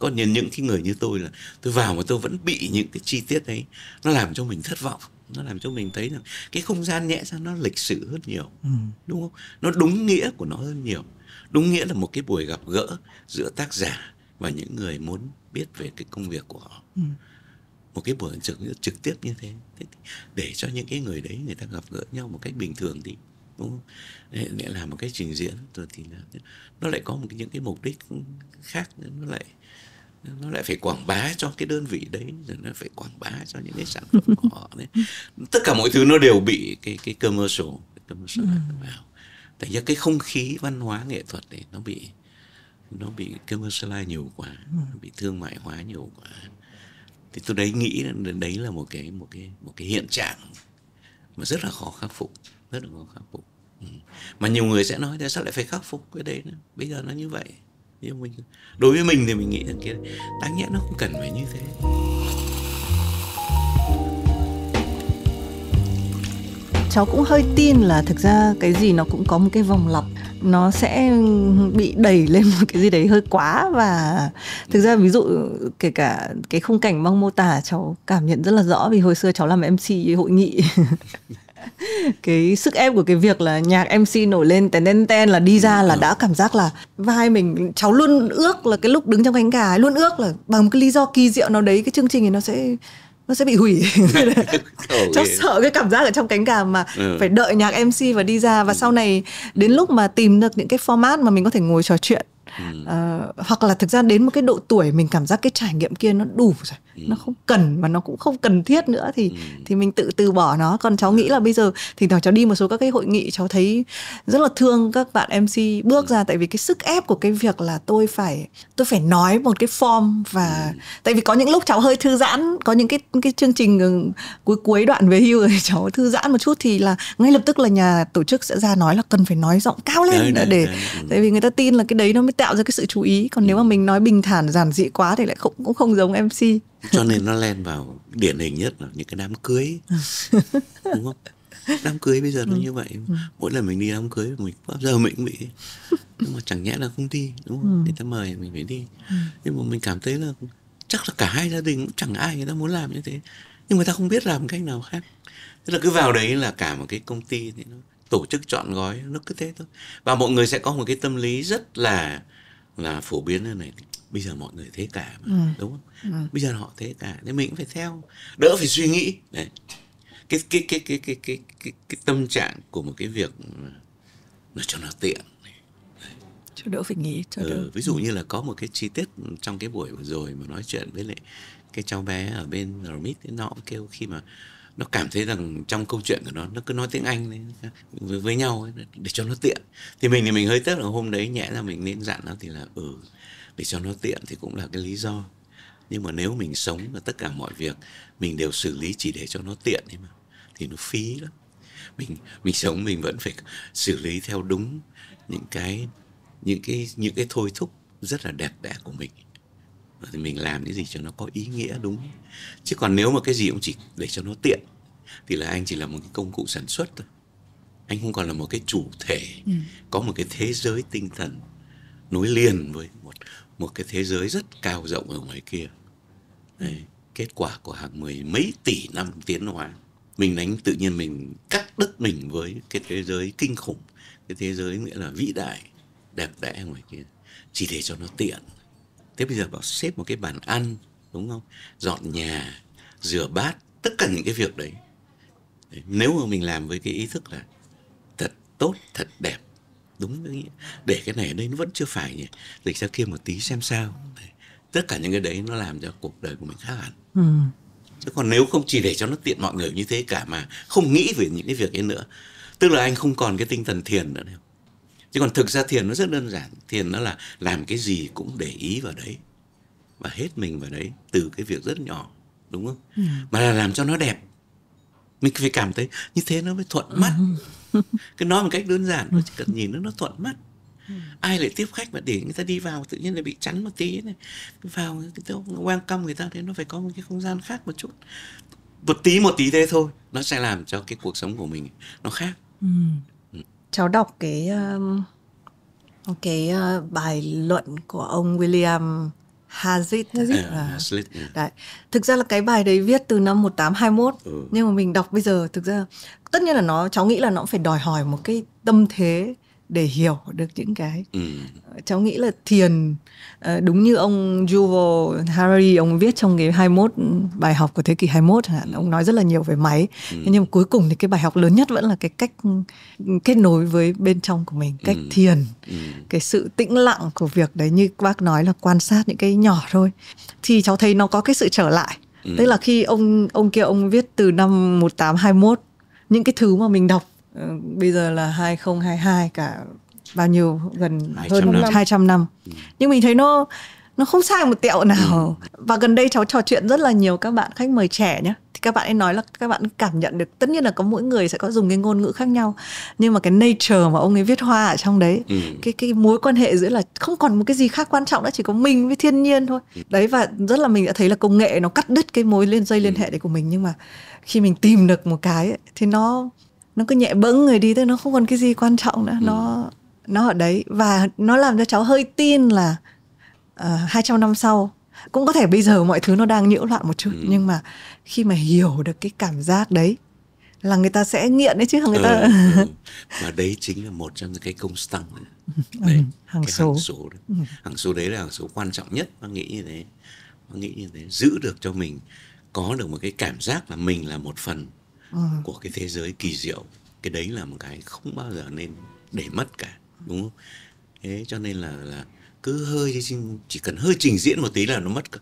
có những những cái người như tôi là tôi vào mà tôi vẫn bị những cái chi tiết đấy nó làm cho mình thất vọng nó làm cho mình thấy rằng cái không gian nhẹ ra nó lịch sử hơn nhiều ừ. đúng không nó đúng nghĩa của nó hơn nhiều đúng nghĩa là một cái buổi gặp gỡ giữa tác giả và những người muốn biết về cái công việc của họ ừ. một cái buổi trực trực tiếp như thế để cho những cái người đấy người ta gặp gỡ nhau một cách bình thường thì đúng không để, làm một cái trình diễn rồi thì nó, nó lại có một cái, những cái mục đích khác nó lại nó lại phải quảng bá cho cái đơn vị đấy rồi nó phải quảng bá cho những cái sản phẩm của họ đấy tất cả mọi thứ nó đều bị cái cái commercial cái commercial ừ. vào tại ra cái không khí văn hóa nghệ thuật đấy nó bị nó bị commercialize nhiều quá ừ. nó bị thương mại hóa nhiều quá thì tôi đấy nghĩ là đấy là một cái một cái một cái hiện trạng mà rất là khó khắc phục rất là khó khắc phục ừ. mà nhiều người sẽ nói tại sao lại phải khắc phục cái đấy nữa bây giờ nó như vậy nhưng mình đối với mình thì mình nghĩ rằng cái đáng nhẽ nó không cần phải như thế cháu cũng hơi tin là thực ra cái gì nó cũng có một cái vòng lặp nó sẽ bị đẩy lên một cái gì đấy hơi quá và thực ra ví dụ kể cả cái khung cảnh mong mô tả cháu cảm nhận rất là rõ vì hồi xưa cháu làm mc hội nghị cái sức ép của cái việc là nhạc MC nổi lên ten ten ten là đi ra là ừ. đã cảm giác là vai mình cháu luôn ước là cái lúc đứng trong cánh gà ấy, luôn ước là bằng một cái lý do kỳ diệu nào đấy cái chương trình thì nó sẽ nó sẽ bị hủy cháu sợ cái cảm giác ở trong cánh gà mà ừ. phải đợi nhạc mc và đi ra và ừ. sau này đến lúc mà tìm được những cái format mà mình có thể ngồi trò chuyện Ừ. Ờ, hoặc là thực ra đến một cái độ tuổi mình cảm giác cái trải nghiệm kia nó đủ rồi ừ. nó không cần mà nó cũng không cần thiết nữa thì ừ. thì mình tự từ bỏ nó còn cháu nghĩ là bây giờ thì thoảng cháu đi một số các cái hội nghị cháu thấy rất là thương các bạn mc bước ừ. ra tại vì cái sức ép của cái việc là tôi phải tôi phải nói một cái form và ừ. tại vì có những lúc cháu hơi thư giãn có những cái cái chương trình ừ, cuối cuối đoạn về hưu rồi cháu thư giãn một chút thì là ngay lập tức là nhà tổ chức sẽ ra nói là cần phải nói giọng cao lên đấy, để, đấy, đấy. Ừ. tại vì người ta tin là cái đấy nó mới tạo ra cái sự chú ý còn ừ. nếu mà mình nói bình thản giản dị quá thì lại không cũng không giống mc cho nên nó len vào điển hình nhất là những cái đám cưới đúng không đám cưới bây giờ nó ừ. như vậy ừ. mỗi lần mình đi đám cưới mình bao giờ mình cũng bị nhưng mà chẳng nhẽ là không đi đúng không ừ. người ta mời mình phải đi ừ. nhưng mà mình cảm thấy là chắc là cả hai gia đình cũng chẳng ai người ta muốn làm như thế nhưng người ta không biết làm cách nào khác tức là cứ vào đấy là cả một cái công ty thì nó tổ chức chọn gói nó cứ thế thôi và mọi người sẽ có một cái tâm lý rất là là phổ biến như này bây giờ mọi người thế cả mà ừ. đúng không ừ. bây giờ họ thế cả nên mình cũng phải theo đỡ phải suy nghĩ đấy cái cái cái cái cái cái cái, cái tâm trạng của một cái việc là cho nó tiện cho đỡ phải nghĩ cho ừ, đỡ ví dụ ừ. như là có một cái chi tiết trong cái buổi vừa rồi mà nói chuyện với lại cái cháu bé ở bên Remit nó cũng kêu khi mà nó cảm thấy rằng trong câu chuyện của nó nó cứ nói tiếng anh với, với nhau ấy, để cho nó tiện thì mình thì mình hơi tức là hôm đấy nhẹ là mình nên dặn nó thì là ừ để cho nó tiện thì cũng là cái lý do nhưng mà nếu mình sống và tất cả mọi việc mình đều xử lý chỉ để cho nó tiện ấy mà thì nó phí lắm mình mình sống mình vẫn phải xử lý theo đúng những cái những cái những cái thôi thúc rất là đẹp đẽ của mình thì mình làm cái gì cho nó có ý nghĩa đúng chứ còn nếu mà cái gì cũng chỉ để cho nó tiện thì là anh chỉ là một cái công cụ sản xuất thôi anh không còn là một cái chủ thể ừ. có một cái thế giới tinh thần nối liền với một một cái thế giới rất cao rộng ở ngoài kia Đấy, kết quả của hàng mười mấy tỷ năm tiến hóa mình đánh tự nhiên mình cắt đứt mình với cái thế giới kinh khủng cái thế giới nghĩa là vĩ đại đẹp đẽ ngoài kia chỉ để cho nó tiện thế bây giờ bảo xếp một cái bàn ăn đúng không dọn nhà rửa bát tất cả những cái việc đấy nếu mà mình làm với cái ý thức là thật tốt thật đẹp đúng nghĩa để cái này ở đây nó vẫn chưa phải nhỉ dịch ra kia một tí xem sao tất cả những cái đấy nó làm cho cuộc đời của mình khác hẳn ừ. chứ còn nếu không chỉ để cho nó tiện mọi người như thế cả mà không nghĩ về những cái việc ấy nữa tức là anh không còn cái tinh thần thiền nữa đâu chứ còn thực ra thiền nó rất đơn giản thiền nó là làm cái gì cũng để ý vào đấy và hết mình vào đấy từ cái việc rất nhỏ đúng không ừ. mà là làm cho nó đẹp mình phải cảm thấy như thế nó mới thuận mắt ừ. cái nói một cách đơn giản nó chỉ cần nhìn nó nó thuận mắt ừ. ai lại tiếp khách mà để người ta đi vào tự nhiên lại bị chắn một tí này vào cái quan tâm người ta thế nó phải có một cái không gian khác một chút một tí một tí thế thôi nó sẽ làm cho cái cuộc sống của mình nó khác ừ cháu đọc cái um, cái uh, bài luận của ông William Hazlitt. Hazlitt. À, Hazlitt. Ừ. Đấy. Thực ra là cái bài đấy viết từ năm 1821 ừ. nhưng mà mình đọc bây giờ thực ra tất nhiên là nó cháu nghĩ là nó cũng phải đòi hỏi một cái tâm thế để hiểu được những cái ừ. Ờ, cháu nghĩ là thiền ờ, đúng như ông Yuval Harari ông viết trong cái 21 ừ, bài học của thế kỷ 21 ừ. ông nói rất là nhiều về máy ừ. nhưng mà cuối cùng thì cái bài học lớn nhất vẫn là cái cách ừ, kết nối với bên trong của mình cách ừ. thiền ừ. cái sự tĩnh lặng của việc đấy như bác nói là quan sát những cái nhỏ thôi thì cháu thấy nó có cái sự trở lại ừ. tức là khi ông ông kia ông viết từ năm 1821 những cái thứ mà mình đọc Ờ, bây giờ là 2022 cả bao nhiêu gần 200 hơn năm. 200 năm. Ừ. Nhưng mình thấy nó nó không sai một tẹo nào. Ừ. Và gần đây cháu trò chuyện rất là nhiều các bạn khách mời trẻ nhé. Thì các bạn ấy nói là các bạn cảm nhận được tất nhiên là có mỗi người sẽ có dùng cái ngôn ngữ khác nhau. Nhưng mà cái nature mà ông ấy viết hoa ở trong đấy, ừ. cái cái mối quan hệ giữa là không còn một cái gì khác quan trọng nữa chỉ có mình với thiên nhiên thôi. Ừ. Đấy và rất là mình đã thấy là công nghệ nó cắt đứt cái mối liên dây liên ừ. hệ đấy của mình nhưng mà khi mình tìm được một cái thì nó nó cứ nhẹ bẫng người đi thôi nó không còn cái gì quan trọng nữa ừ. nó nó ở đấy và nó làm cho cháu hơi tin là uh, trăm năm sau cũng có thể bây giờ mọi thứ nó đang nhiễu loạn một chút ừ. nhưng mà khi mà hiểu được cái cảm giác đấy là người ta sẽ nghiện đấy chứ không người ừ, ta ừ. và ừ. đấy chính là một trong những cái công tăng ừ, đấy, ừ, hàng, hàng số hàng số đấy. Ừ. hàng số đấy là hàng số quan trọng nhất nó nghĩ như thế nó nghĩ như thế giữ được cho mình có được một cái cảm giác là mình là một phần Ờ. của cái thế giới kỳ diệu cái đấy là một cái không bao giờ nên để mất cả đúng không thế cho nên là là cứ hơi chỉ cần hơi trình diễn một tí là nó mất cả.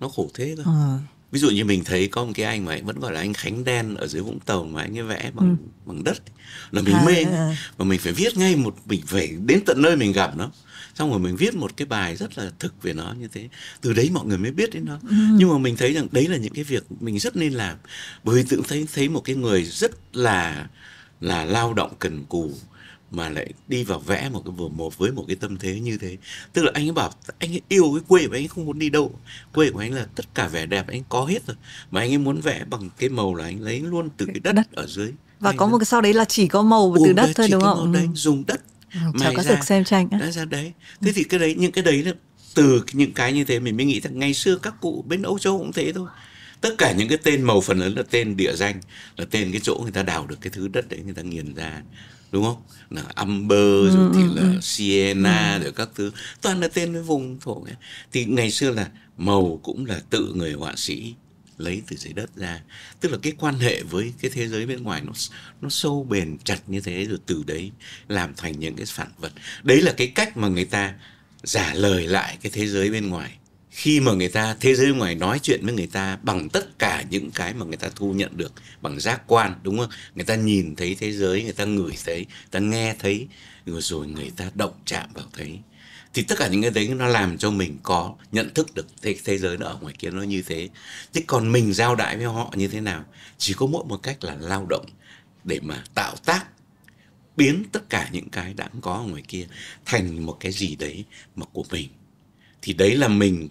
nó khổ thế thôi ờ. ví dụ như mình thấy có một cái anh mà anh vẫn gọi là anh khánh đen ở dưới vũng tàu mà anh ấy vẽ bằng ừ. bằng đất là mình à, mê à. mà mình phải viết ngay một mình phải đến tận nơi mình gặp nó xong rồi mình viết một cái bài rất là thực về nó như thế từ đấy mọi người mới biết đến nó ừ. nhưng mà mình thấy rằng đấy là những cái việc mình rất nên làm bởi vì tự thấy thấy một cái người rất là là lao động cần cù mà lại đi vào vẽ một cái vừa một với một cái tâm thế như thế tức là anh ấy bảo anh ấy yêu cái quê của anh ấy không muốn đi đâu quê của anh là tất cả vẻ đẹp anh có hết rồi mà anh ấy muốn vẽ bằng cái màu là anh lấy luôn từ cái đất, đất. ở dưới và anh có một cái sau đấy là chỉ có màu từ đất thôi đúng không đấy, ừ. dùng đất ừ, có được xem tranh đã ra đấy thế thì cái đấy những cái đấy là từ những cái như thế mình mới nghĩ rằng ngày xưa các cụ bên Âu Châu cũng thế thôi tất cả những cái tên màu phần lớn là tên địa danh là tên cái chỗ người ta đào được cái thứ đất đấy người ta nghiền ra đúng không là amber ừ, rồi thì ừ, là ừ. siena ừ. rồi các thứ toàn là tên với vùng thổ ấy. thì ngày xưa là màu cũng là tự người họa sĩ lấy từ dưới đất ra tức là cái quan hệ với cái thế giới bên ngoài nó nó sâu bền chặt như thế rồi từ đấy làm thành những cái sản vật đấy là cái cách mà người ta giả lời lại cái thế giới bên ngoài khi mà người ta thế giới ngoài nói chuyện với người ta bằng tất cả những cái mà người ta thu nhận được bằng giác quan đúng không người ta nhìn thấy thế giới người ta ngửi thấy người ta nghe thấy rồi người ta động chạm vào thấy thì tất cả những cái đấy nó làm cho mình có nhận thức được thế, thế giới nó ở ngoài kia nó như thế chứ còn mình giao đại với họ như thế nào chỉ có mỗi một cách là lao động để mà tạo tác biến tất cả những cái đã có ở ngoài kia thành một cái gì đấy mà của mình thì đấy là mình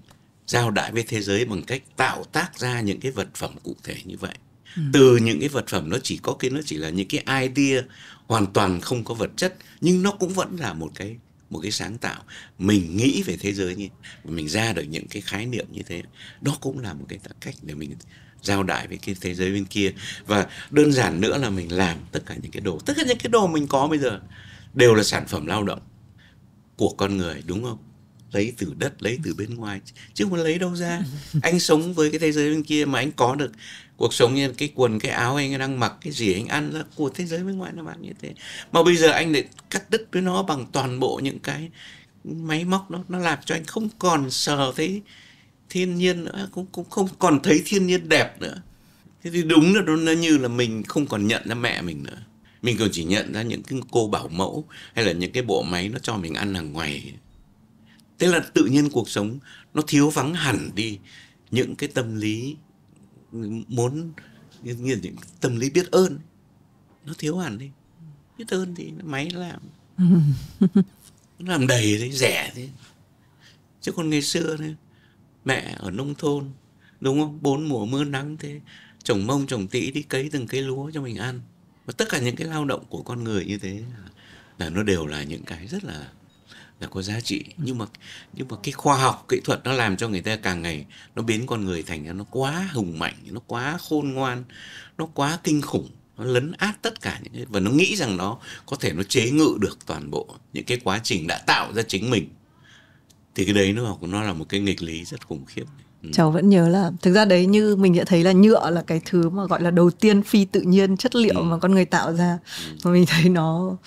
giao đại với thế giới bằng cách tạo tác ra những cái vật phẩm cụ thể như vậy ừ. từ những cái vật phẩm nó chỉ có cái nó chỉ là những cái idea hoàn toàn không có vật chất nhưng nó cũng vẫn là một cái một cái sáng tạo mình nghĩ về thế giới như mình ra được những cái khái niệm như thế đó cũng là một cái cách để mình giao đại với cái thế giới bên kia và đơn giản nữa là mình làm tất cả những cái đồ tất cả những cái đồ mình có bây giờ đều là sản phẩm lao động của con người đúng không lấy từ đất lấy từ bên ngoài chứ không lấy đâu ra anh sống với cái thế giới bên kia mà anh có được cuộc sống như cái quần cái áo anh đang mặc cái gì anh ăn ra của thế giới bên ngoài nó bạn như thế mà bây giờ anh lại cắt đứt với nó bằng toàn bộ những cái máy móc nó nó làm cho anh không còn sờ thấy thiên nhiên nữa cũng cũng không còn thấy thiên nhiên đẹp nữa thế thì đúng là nó như là mình không còn nhận ra mẹ mình nữa mình còn chỉ nhận ra những cái cô bảo mẫu hay là những cái bộ máy nó cho mình ăn hàng ngày thế là tự nhiên cuộc sống nó thiếu vắng hẳn đi những cái tâm lý muốn như những tâm lý biết ơn nó thiếu hẳn đi biết ơn thì máy làm làm đầy thế rẻ thế chứ còn ngày xưa đấy, mẹ ở nông thôn đúng không bốn mùa mưa nắng thế trồng mông trồng tĩ đi cấy từng cây lúa cho mình ăn và tất cả những cái lao động của con người như thế là, là nó đều là những cái rất là là có giá trị nhưng mà nhưng mà cái khoa học kỹ thuật nó làm cho người ta càng ngày nó biến con người thành nó quá hùng mạnh nó quá khôn ngoan nó quá kinh khủng nó lấn át tất cả những cái và nó nghĩ rằng nó có thể nó chế ngự được toàn bộ những cái quá trình đã tạo ra chính mình thì cái đấy nó nó là một cái nghịch lý rất khủng khiếp ừ. cháu vẫn nhớ là thực ra đấy như mình đã thấy là nhựa là cái thứ mà gọi là đầu tiên phi tự nhiên chất liệu ừ. mà con người tạo ra ừ. mà mình thấy nó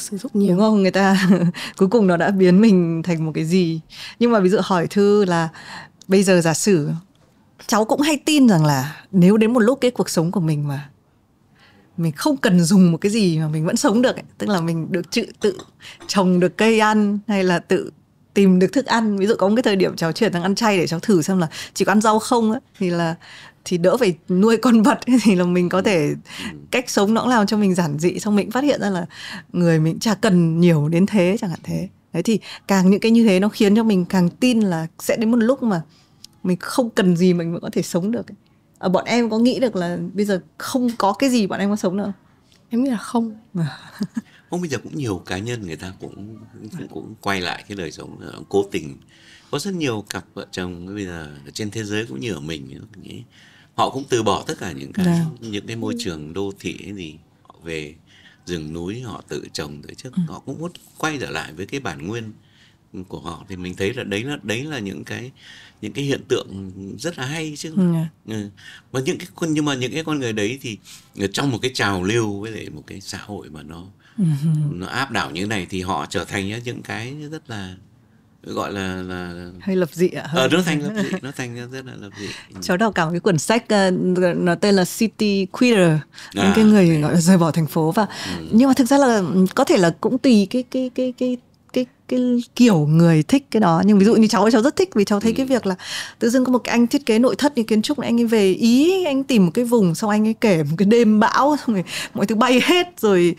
sử dụng nhiều đúng không người ta cuối cùng nó đã biến mình thành một cái gì nhưng mà ví dụ hỏi thư là bây giờ giả sử cháu cũng hay tin rằng là nếu đến một lúc cái cuộc sống của mình mà mình không cần dùng một cái gì mà mình vẫn sống được ấy. tức là mình được tự tự trồng được cây ăn hay là tự tìm được thức ăn ví dụ có một cái thời điểm cháu chuyển sang ăn chay để cháu thử xem là chỉ có ăn rau không ấy, thì là thì đỡ phải nuôi con vật thì là mình có ừ. thể cách sống nó cũng làm cho mình giản dị xong mình phát hiện ra là người mình chả cần nhiều đến thế chẳng hạn thế đấy thì càng những cái như thế nó khiến cho mình càng tin là sẽ đến một lúc mà mình không cần gì mình vẫn có thể sống được à, bọn em có nghĩ được là bây giờ không có cái gì bọn em có sống được em nghĩ là không không bây giờ cũng nhiều cá nhân người ta cũng cũng, cũng quay lại cái đời sống ờ, cố tình có rất nhiều cặp vợ chồng bây giờ trên thế giới cũng như ở mình nghĩ họ cũng từ bỏ tất cả những cái Đà. Vâng. những cái môi trường đô thị ấy gì họ về rừng núi họ tự trồng tới trước ừ. họ cũng muốn quay trở lại với cái bản nguyên của họ thì mình thấy là đấy là đấy là những cái những cái hiện tượng rất là hay chứ ừ. Ừ. và những cái con nhưng mà những cái con người đấy thì trong một cái trào lưu với lại một cái xã hội mà nó ừ. nó áp đảo như này thì họ trở thành những cái rất là gọi là là hơi lập dị ạ à, nó thành lập dị nó thành rất là lập dị cháu đọc cả một cái quyển sách uh, nó tên là city quitter những à, cái người đấy. gọi là rời bỏ thành phố và ừ. nhưng mà thực ra là ừ, có thể là cũng tùy cái cái cái cái cái cái kiểu người thích cái đó nhưng ví dụ như cháu cháu rất thích vì cháu thấy ừ. cái việc là tự dưng có một cái anh thiết kế nội thất như kiến trúc anh ấy về ý anh tìm một cái vùng xong anh ấy kể một cái đêm bão xong rồi mọi thứ bay hết rồi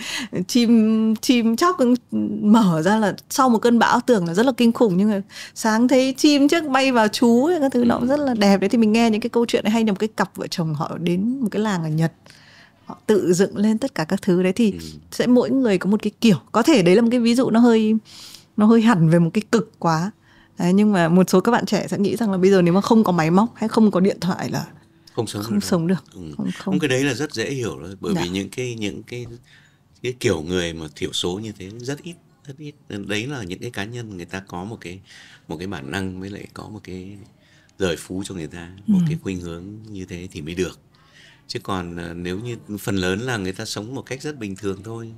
chim chim chóc mở ra là sau một cơn bão tưởng là rất là kinh khủng nhưng mà sáng thấy chim trước bay vào chú các thứ nó ừ. rất là đẹp đấy thì mình nghe những cái câu chuyện hay là một cái cặp vợ chồng họ đến một cái làng ở nhật họ tự dựng lên tất cả các thứ đấy thì ừ. sẽ mỗi người có một cái kiểu có thể đấy là một cái ví dụ nó hơi nó hơi hẳn về một cái cực quá đấy, nhưng mà một số các bạn trẻ sẽ nghĩ rằng là bây giờ nếu mà không có máy móc hay không có điện thoại là không sống không được sống được ừ. không, không. cái đấy là rất dễ hiểu rồi bởi dạ. vì những cái những cái cái kiểu người mà thiểu số như thế rất ít rất ít đấy là những cái cá nhân người ta có một cái một cái bản năng mới lại có một cái rời phú cho người ta một ừ. cái khuynh hướng như thế thì mới được chứ còn ờ, nếu như phần lớn là người ta sống một cách rất bình thường thôi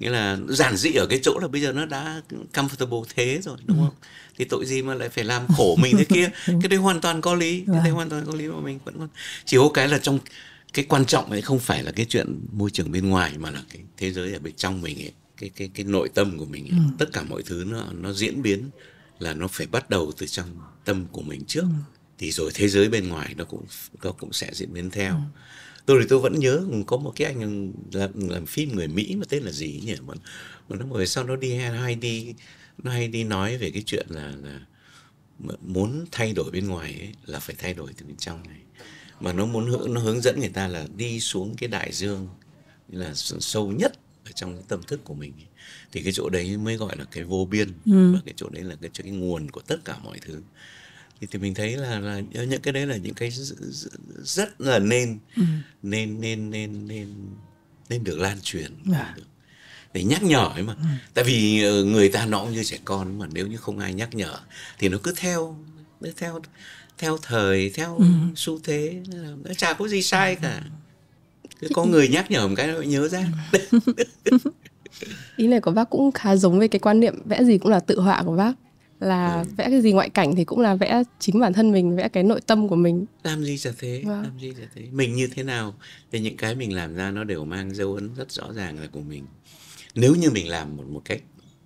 nghĩa là giản dị ở cái chỗ là bây giờ nó đã comfortable thế rồi đúng ừ. không thì tội gì mà lại phải làm khổ mình thế kia cái đấy hoàn toàn có lý cái vâng. đấy hoàn toàn có lý mà mình vẫn còn chỉ có cái là trong cái quan trọng ấy không phải là cái chuyện môi trường bên ngoài mà là cái thế giới ở bên trong mình ấy cái cái cái nội tâm của mình ấy. Ừ. tất cả mọi thứ nó nó diễn biến là nó phải bắt đầu từ trong tâm của mình trước ừ thì rồi thế giới bên ngoài nó cũng nó cũng sẽ diễn biến theo ừ. tôi thì tôi vẫn nhớ có một cái anh làm, làm phim người mỹ mà tên là gì nhỉ mà, mà nó về sau nó đi hay đi nó hay đi nói về cái chuyện là là muốn thay đổi bên ngoài ấy, là phải thay đổi từ bên trong này mà nó muốn hướng nó hướng dẫn người ta là đi xuống cái đại dương là sâu nhất ở trong cái tâm thức của mình ấy. thì cái chỗ đấy mới gọi là cái vô biên ừ. và cái chỗ đấy là cái, cái nguồn của tất cả mọi thứ thì thì mình thấy là là những cái đấy là những cái rất là nên ừ. nên nên nên nên nên được lan truyền à. Dạ. để nhắc nhở ấy mà ừ. tại vì ờ, người ta nó cũng như trẻ con mà nếu như không ai nhắc nhở thì nó cứ theo nó theo theo thời theo ừ. xu thế nó chả có gì sai dạ. cả cứ có người nhắc nhở một cái nó nhớ ra ý này của bác cũng khá giống với cái quan niệm vẽ gì cũng là tự họa của bác là ừ. vẽ cái gì ngoại cảnh thì cũng là vẽ chính bản thân mình vẽ cái nội tâm của mình làm gì chả thế vâng. làm gì chả thế mình như thế nào thì những cái mình làm ra nó đều mang dấu ấn rất rõ ràng là của mình nếu như mình làm một một cách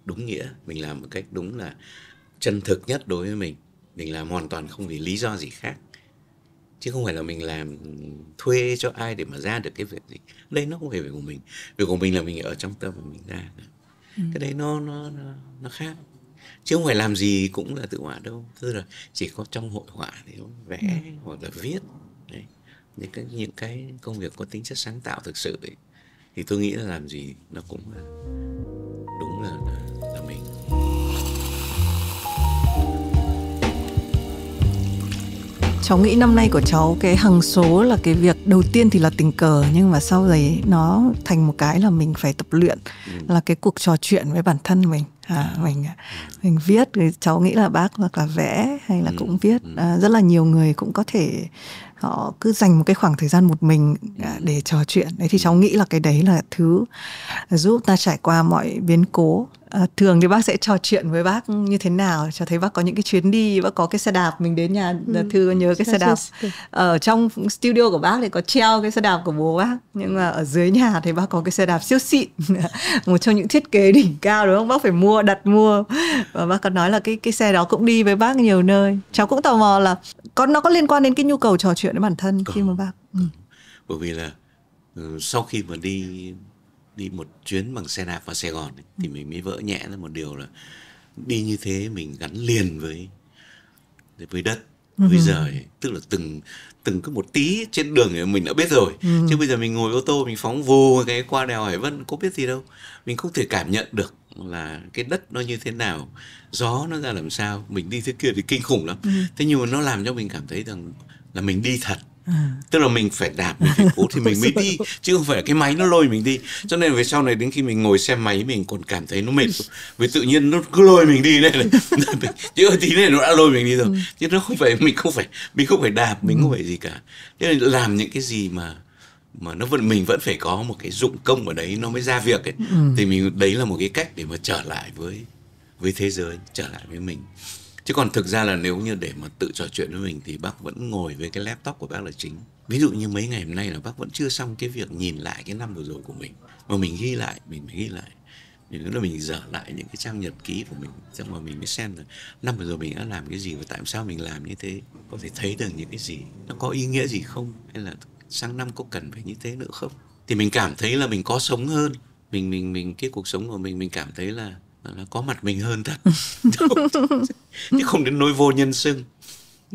đúng nghĩa mình làm một cách đúng là chân thực nhất đối với mình mình làm hoàn toàn không vì lý do gì khác chứ không phải là mình làm thuê cho ai để mà ra được cái việc gì đây nó không phải việc của mình việc của mình là mình ở trong tâm của mình ra ừ. cái đấy nó nó nó, nó khác chứ không phải làm gì cũng là tự họa đâu tức là chỉ có trong hội họa thì vẽ ừ. hoặc là viết đấy những cái những cái công việc có tính chất sáng tạo thực sự ấy, thì tôi nghĩ là làm gì nó cũng là đúng là là, mình cháu nghĩ năm nay của cháu cái hằng số là cái việc đầu tiên thì là tình cờ nhưng mà sau đấy nó thành một cái là mình phải tập luyện ừ. là cái cuộc trò chuyện với bản thân mình à, mình ừ. mình viết thì cháu nghĩ là bác hoặc là vẽ hay là ừ. cũng viết ừ. à, rất là nhiều người cũng có thể họ cứ dành một cái khoảng thời gian một mình ừ. à, để trò chuyện đấy thì cháu nghĩ là cái đấy là thứ giúp ta trải qua mọi biến cố à, thường thì bác sẽ trò chuyện với bác như thế nào cho thấy bác có những cái chuyến đi bác có cái xe đạp mình đến nhà ừ. thư nhớ cái xe đạp ở ờ, trong studio của bác thì có treo cái xe đạp của bố bác nhưng mà ở dưới nhà thì bác có cái xe đạp siêu xịn một trong những thiết kế đỉnh cao đúng không bác phải mua đặt mua và bác có nói là cái cái xe đó cũng đi với bác nhiều nơi cháu cũng tò mò là có nó có liên quan đến cái nhu cầu trò chuyện với bản thân có, khi mà bác ừ. bởi vì là ừ, sau khi mà đi đi một chuyến bằng xe đạp vào Sài Gòn ấy, thì ừ. mình mới vỡ nhẹ ra một điều là đi như thế mình gắn liền với với đất với ừ. giờ tức là từng từng cứ một tí trên đường thì mình đã biết rồi ừ. chứ bây giờ mình ngồi ô tô mình phóng vô cái qua đèo hải vân có biết gì đâu mình không thể cảm nhận được là cái đất nó như thế nào gió nó ra làm sao mình đi thế kia thì kinh khủng lắm ừ. thế nhưng mà nó làm cho mình cảm thấy rằng là mình đi thật À. tức là mình phải đạp mình phải cố thì mình mới đi chứ không phải là cái máy nó lôi mình đi cho nên về sau này đến khi mình ngồi xe máy mình còn cảm thấy nó mệt vì tự nhiên nó cứ lôi mình đi này, này. chứ ở tí này nó đã lôi mình đi rồi ừ. chứ nó không phải mình không phải mình không phải đạp mình không ừ. phải gì cả thế là làm những cái gì mà mà nó vẫn mình vẫn phải có một cái dụng công ở đấy nó mới ra việc ấy ừ. thì mình đấy là một cái cách để mà trở lại với với thế giới trở lại với mình chứ còn thực ra là nếu như để mà tự trò chuyện với mình thì bác vẫn ngồi với cái laptop của bác là chính ví dụ như mấy ngày hôm nay là bác vẫn chưa xong cái việc nhìn lại cái năm vừa rồi của mình mà mình ghi lại mình ghi lại mình nói là mình dở lại những cái trang nhật ký của mình xong rồi mình mới xem là năm vừa rồi mình đã làm cái gì và tại sao mình làm như thế có thể thấy được những cái gì nó có ý nghĩa gì không hay là sang năm có cần phải như thế nữa không thì mình cảm thấy là mình có sống hơn mình mình mình cái cuộc sống của mình mình cảm thấy là là có mặt mình hơn thật chứ không đến nỗi vô nhân sưng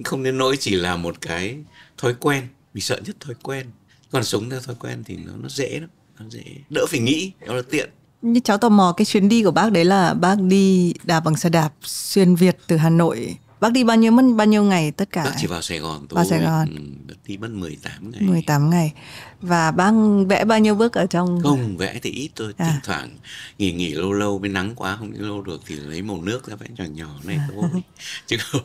không đến nỗi chỉ là một cái thói quen mình sợ nhất thói quen còn sống theo thói quen thì nó nó dễ lắm nó dễ đỡ phải nghĩ nó là tiện như cháu tò mò cái chuyến đi của bác đấy là bác đi đạp bằng xe đạp xuyên Việt từ Hà Nội Bác đi bao nhiêu mất bao nhiêu ngày tất cả? Bác chỉ vào Sài Gòn thôi. Vào Sài Gòn. Ừ, bác đi mất 18 ngày. 18 ngày. Và bác vẽ bao nhiêu bước ở trong? Không, vẽ thì ít thôi. À. Thỉnh thoảng nghỉ nghỉ lâu lâu mới nắng quá không đi lâu được thì lấy màu nước ra vẽ nhỏ nhỏ này à. thôi. Chứ không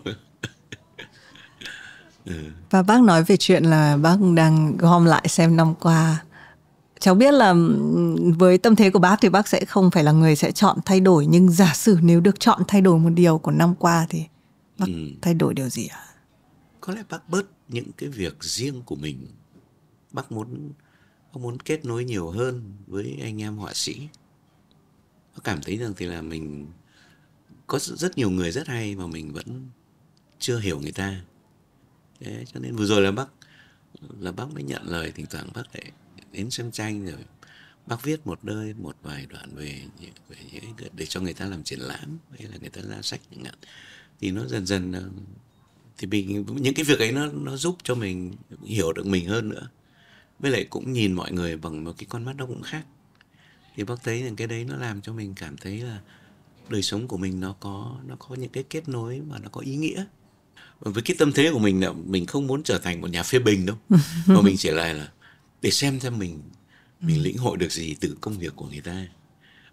ừ. Và bác nói về chuyện là bác đang gom lại xem năm qua cháu biết là ừ, với tâm thế của bác thì bác sẽ không phải là người sẽ chọn thay đổi nhưng giả sử nếu được chọn thay đổi một điều của năm qua thì bác ừ. thay đổi điều gì ạ à? có lẽ bác bớt những cái việc riêng của mình bác muốn bác muốn kết nối nhiều hơn với anh em họa sĩ bác cảm thấy rằng thì là mình có rất nhiều người rất hay mà mình vẫn chưa hiểu người ta Thế cho nên vừa rồi là bác là bác mới nhận lời thỉnh thoảng bác lại đến xem tranh rồi bác viết một nơi một vài đoạn về, về những để cho người ta làm triển lãm hay là người ta ra sách chẳng hạn thì nó dần dần ờ, thì mình những cái việc ấy nó nó giúp cho mình hiểu được mình hơn nữa với lại cũng nhìn mọi người bằng một cái con mắt nó cũng khác thì bác thấy rằng cái đấy nó làm cho mình cảm thấy là đời sống của mình nó có nó có những cái kết nối mà nó có ý nghĩa với cái tâm thế của mình là mình không muốn trở thành một nhà phê bình đâu mà mình chỉ là, là để xem xem mình mình lĩnh hội được gì từ công việc của người ta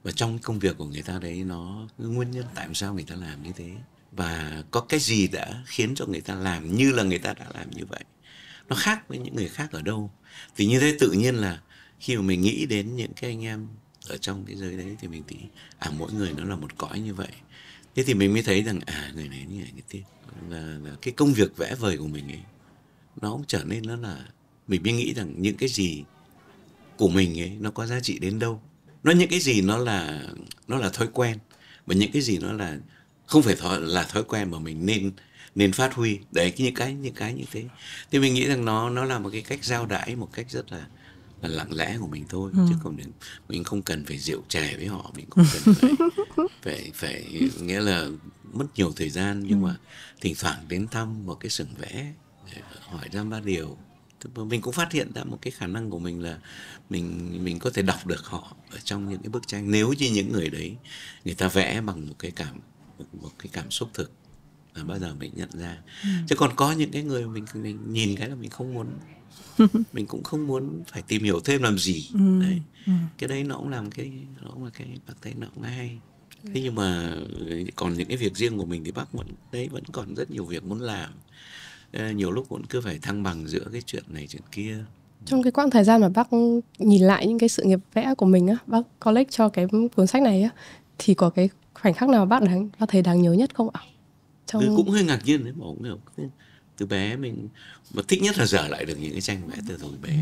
và trong công việc của người ta đấy nó nguyên nhân tại sao người ta làm như thế và có cái gì đã khiến cho người ta làm như là người ta đã làm như vậy nó khác với những người khác ở đâu thì như thế tự nhiên là khi mà mình nghĩ đến những cái anh em ở trong cái giới đấy thì mình nghĩ à mỗi người nó là một cõi như vậy thế thì mình mới thấy rằng à người này như người kia là, là cái công việc vẽ vời của mình ấy nó cũng trở nên nó là mình mới nghĩ rằng những cái gì của mình ấy nó có giá trị đến đâu nó những cái gì nó là nó là thói quen và những cái gì nó là không phải thói, là thói quen mà mình nên nên phát huy để những cái những cái như thế thì mình nghĩ rằng nó nó là một cái cách giao đãi một cách rất là là lặng lẽ của mình thôi ừ. chứ không mình, mình không cần phải rượu chè với họ mình không cần phải phải phải nghĩa là mất nhiều thời gian nhưng ừ. mà thỉnh thoảng đến thăm một cái sừng vẽ để hỏi ra ba điều mình cũng phát hiện ra một cái khả năng của mình là mình mình có thể đọc được họ ở trong những cái bức tranh nếu như những người đấy người ta vẽ bằng một cái cảm một cái cảm xúc thực và bao giờ mình nhận ra ừ. chứ còn có những cái người mình mình nhìn cái là mình không muốn mình cũng không muốn phải tìm hiểu thêm làm gì ừ. đấy ừ. cái đấy nó cũng làm cái nó cũng là cái bác thấy nó cũng hay thế nhưng mà còn những cái việc riêng của mình thì bác vẫn đấy vẫn còn rất nhiều việc muốn làm nhiều lúc vẫn cứ phải thăng bằng giữa cái chuyện này chuyện kia trong cái quãng thời gian mà bác nhìn lại những cái sự nghiệp vẽ của mình á bác collect cho cái cuốn sách này á thì có cái khoảnh khắc nào bác đáng, bác thấy đáng nhớ nhất không ạ? Trong... Ừ, cũng hơi ngạc nhiên đấy mà cũng Từ bé mình mà thích nhất là dở lại được những cái tranh vẽ từ hồi bé.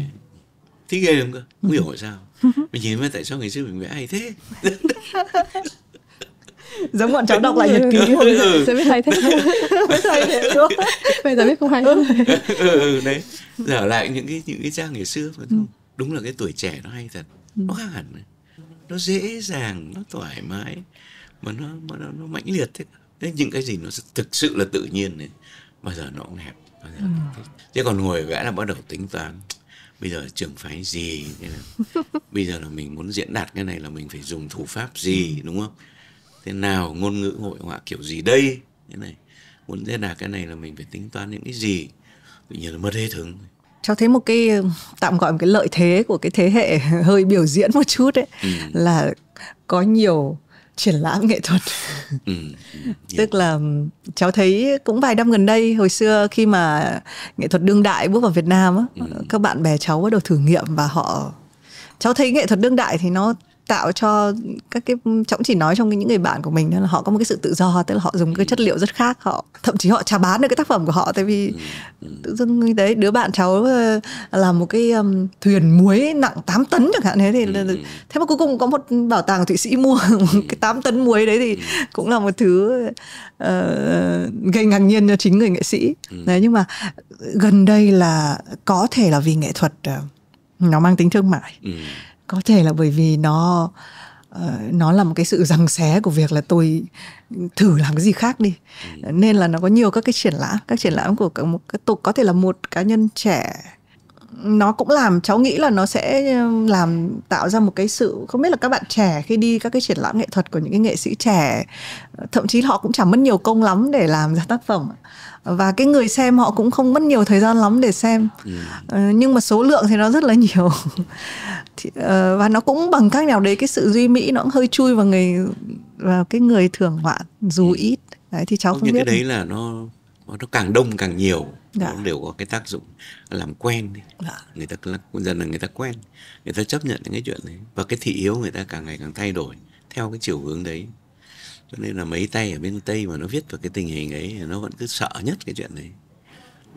Thích ghê lắm cơ, không hiểu tại sao. Mình nhìn mà tại sao ngày xưa mình vẽ hay thế. giống bọn cháu đọc lại nhật ký ừ, ừ, sẽ biết hay thế bây giờ biết không hay ừ. Ừ, ừ, đấy Dở lại những cái những cái trang ngày xưa mà đúng là cái tuổi trẻ nó hay thật nó khác hẳn nó dễ dàng nó thoải mái mà nó mà nó, nó mãnh liệt thế Thế những cái gì nó thực sự là tự nhiên này bao giờ nó cũng hẹp bao giờ ừ. thế còn ngồi vẽ là bắt đầu tính toán bây giờ trường phái gì thế là, bây giờ là mình muốn diễn đạt cái này là mình phải dùng thủ pháp gì đúng không thế nào ngôn ngữ hội họa kiểu gì đây thế này muốn diễn đạt cái này là mình phải tính toán những cái gì tự nhiên là mất hết hứng cho thấy một cái tạm gọi một cái lợi thế của cái thế hệ hơi biểu diễn một chút đấy ừ. là có nhiều triển lãm nghệ thuật ừ, ừ, tức là cháu thấy cũng vài năm gần đây hồi xưa khi mà nghệ thuật đương đại bước vào Việt Nam á ừ. các bạn bè cháu bắt đầu thử nghiệm và họ cháu thấy nghệ thuật đương đại thì nó tạo cho các cái trọng chỉ nói trong những người bạn của mình đó là họ có một cái sự tự do tức là họ dùng cái ừ. chất liệu rất khác họ thậm chí họ chả bán được cái tác phẩm của họ tại vì ừ, ừ. tự dưng như đấy đứa bạn cháu ờ, làm một cái um, thuyền muối nặng 8 tấn chẳng hạn thế thì thế mà cuối cùng có một bảo tàng của thụy sĩ mua cái 8 tấn muối đấy thì cũng là một thứ uh, gây ngạc nhiên cho chính người nghệ sĩ đấy nhưng mà gần đây là có thể là vì nghệ thuật uh, nó mang tính thương mại có thể là bởi vì nó ờ, nó là một cái sự rằng xé của việc là tôi thử làm cái gì khác đi ừ. nên là nó có nhiều các cái triển lãm các triển lãm của các, một, tục có thể là một cá nhân trẻ nó cũng làm cháu nghĩ là nó sẽ làm tạo ra một cái sự không biết là các bạn trẻ khi đi các cái triển lãm nghệ thuật của những cái nghệ sĩ trẻ ờ, thậm chí họ cũng chẳng mất nhiều công lắm để làm ra tác phẩm và cái người xem họ cũng không mất nhiều thời gian lắm để xem ừ. Ờ, nhưng mà số lượng thì nó rất là nhiều thì, ờ, và nó cũng bằng cách nào đấy cái sự duy mỹ nó cũng hơi chui vào người vào cái người thưởng họa dù ừ. ít đấy thì cháu không, không biết cái đấy là nó nó càng đông càng nhiều dạ. nó đều có cái tác dụng làm quen đi dạ. người ta dần là người ta quen người ta chấp nhận những cái chuyện đấy và cái thị yếu người ta càng ngày càng thay đổi theo cái chiều hướng đấy cho nên là mấy tay ở bên tây mà nó viết về cái tình hình ấy nó vẫn cứ sợ nhất cái chuyện đấy